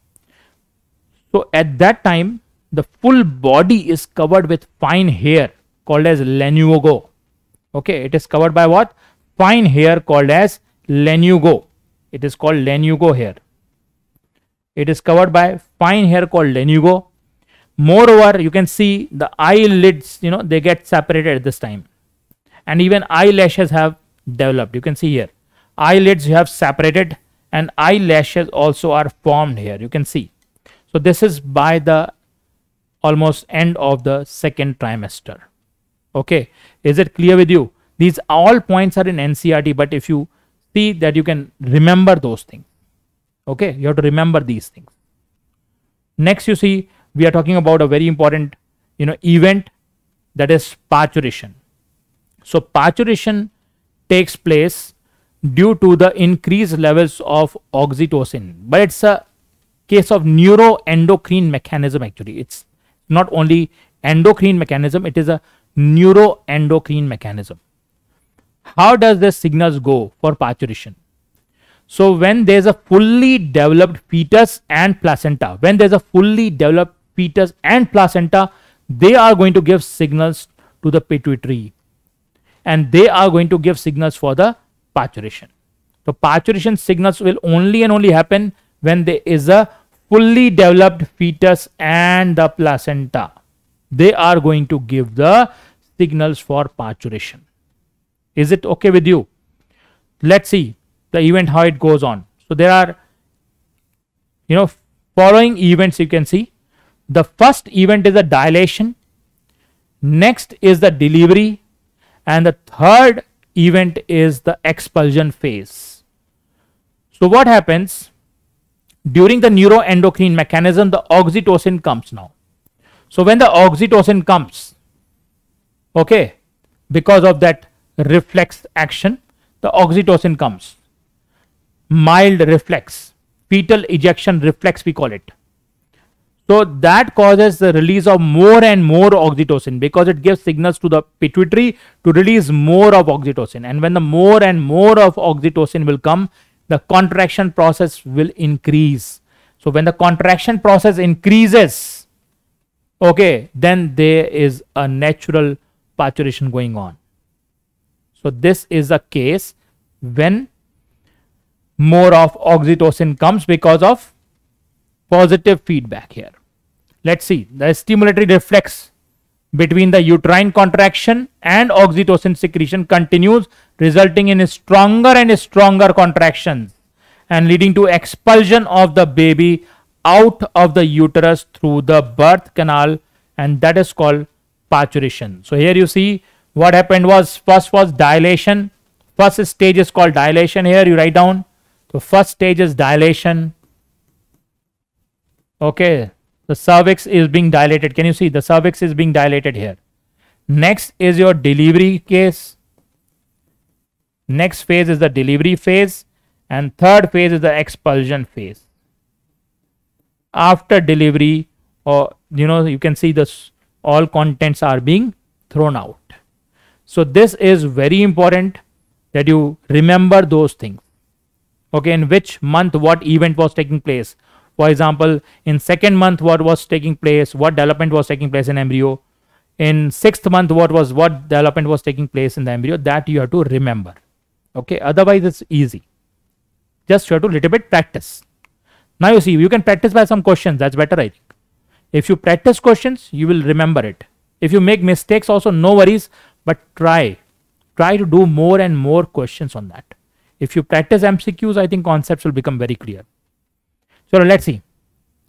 So at that time, the full body is covered with fine hair called as lanugo. Okay, it is covered by what? Fine hair called as lanugo. It is called lanugo hair. It is covered by fine hair called lanugo. Moreover, you can see the eyelids, you know, they get separated at this time. And even eyelashes have developed. You can see here. Eyelids have separated and eyelashes also are formed here. You can see. So this is by the almost end of the second trimester. Okay. Is it clear with you? These all points are in NCRT, but if you see that you can remember those things okay you have to remember these things next you see we are talking about a very important you know event that is parturition so parturition takes place due to the increased levels of oxytocin but it's a case of neuroendocrine mechanism actually it's not only endocrine mechanism it is a neuroendocrine mechanism how does the signals go for parturition so when there's a fully developed fetus and placenta, when there's a fully developed fetus and placenta, they are going to give signals to the pituitary and they are going to give signals for the parturition. So parturition signals will only and only happen when there is a fully developed fetus and the placenta. They are going to give the signals for parturition. Is it okay with you? Let's see the event how it goes on so there are you know following events you can see the first event is the dilation next is the delivery and the third event is the expulsion phase so what happens during the neuroendocrine mechanism the oxytocin comes now so when the oxytocin comes okay because of that reflex action the oxytocin comes mild reflex, fetal ejection reflex, we call it. So that causes the release of more and more oxytocin because it gives signals to the pituitary to release more of oxytocin. And when the more and more of oxytocin will come, the contraction process will increase. So when the contraction process increases, okay, then there is a natural parturition going on. So this is a case when more of oxytocin comes because of positive feedback here. Let's see the stimulatory reflex between the uterine contraction and oxytocin secretion continues resulting in stronger and stronger contractions and leading to expulsion of the baby out of the uterus through the birth canal and that is called parturition. So here you see what happened was first was dilation. First stage is called dilation here you write down so first stage is dilation. Okay, the cervix is being dilated. Can you see the cervix is being dilated here? Next is your delivery case. Next phase is the delivery phase and third phase is the expulsion phase. After delivery or you know you can see this all contents are being thrown out. So this is very important that you remember those things okay in which month what event was taking place for example in second month what was taking place what development was taking place in embryo in sixth month what was what development was taking place in the embryo that you have to remember okay otherwise it's easy just you have to little bit practice now you see you can practice by some questions that's better i think if you practice questions you will remember it if you make mistakes also no worries but try try to do more and more questions on that if you practice MCQs, I think concepts will become very clear. So let's see.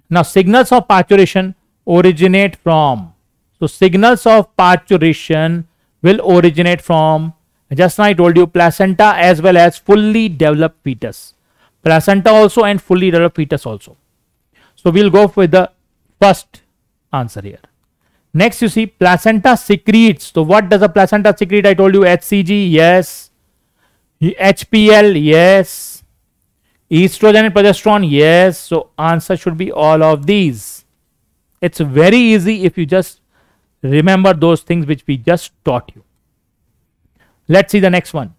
Now signals of parturition originate from, so signals of parturition will originate from, just now I told you placenta as well as fully developed fetus. Placenta also and fully developed fetus also. So we'll go with the first answer here. Next you see placenta secretes. So what does a placenta secrete? I told you HCG, yes. HPL, yes. Estrogen and progesterone, yes. So answer should be all of these. It's very easy if you just remember those things which we just taught you. Let's see the next one.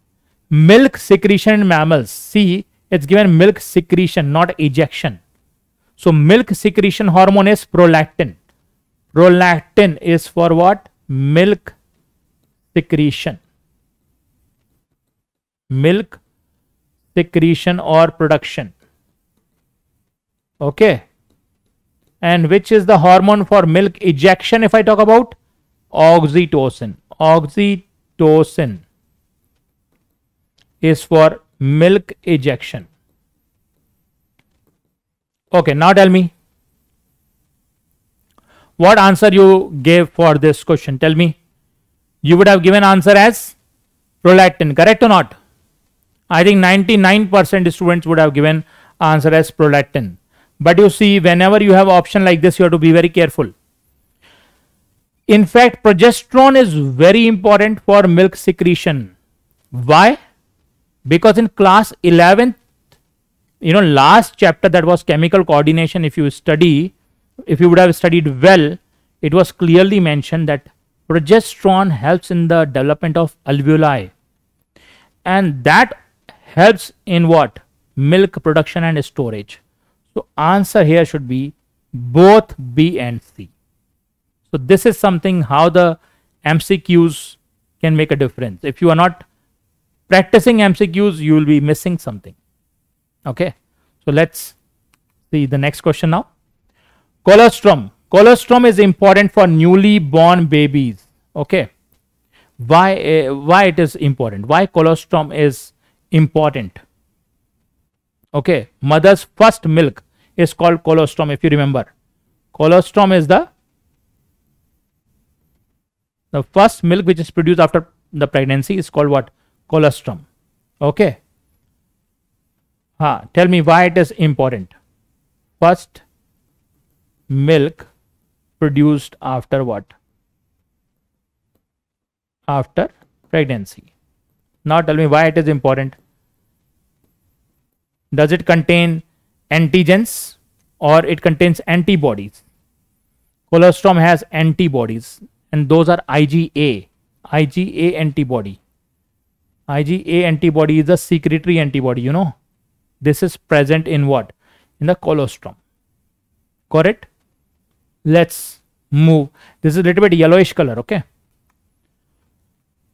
Milk secretion in mammals. See, it's given milk secretion, not ejection. So milk secretion hormone is prolactin. Prolactin is for what? Milk secretion milk secretion or production okay and which is the hormone for milk ejection if i talk about oxytocin oxytocin is for milk ejection okay now tell me what answer you gave for this question tell me you would have given answer as prolactin correct or not I think 99% students would have given answer as prolactin. But you see, whenever you have option like this, you have to be very careful. In fact, progesterone is very important for milk secretion. Why? Because in class 11th, you know, last chapter that was chemical coordination, if you study, if you would have studied well, it was clearly mentioned that progesterone helps in the development of alveoli and that helps in what milk production and storage so answer here should be both b and c so this is something how the mcqs can make a difference if you are not practicing mcqs you will be missing something okay so let's see the next question now colostrum colostrum is important for newly born babies okay why uh, why it is important why colostrum is important. Okay, mother's first milk is called colostrum if you remember. Colostrum is the the first milk which is produced after the pregnancy is called what? Colostrum. Okay. Huh, tell me why it is important. First milk produced after what? After pregnancy. Now tell me why it is important. Does it contain antigens or it contains antibodies? Colostrum has antibodies and those are IgA, IgA antibody. IgA antibody is a secretory antibody, you know. This is present in what? In the colostrum. Correct? Let's move. This is a little bit yellowish color, okay?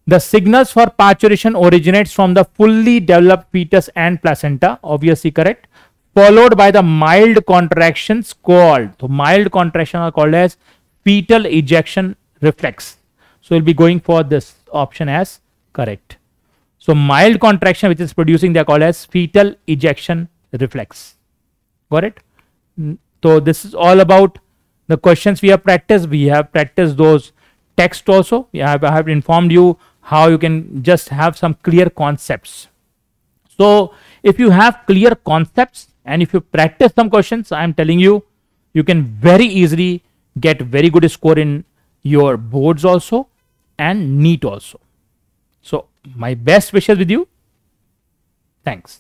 The signals for parturition originates from the fully developed fetus and placenta, obviously correct, followed by the mild contractions called, so mild contractions are called as fetal ejection reflex. So we'll be going for this option as correct. So mild contraction which is producing they are called as fetal ejection reflex. Got it? So this is all about the questions we have practiced. We have practiced those text also. We have, I have informed you how you can just have some clear concepts so if you have clear concepts and if you practice some questions i am telling you you can very easily get very good score in your boards also and neat also so my best wishes with you thanks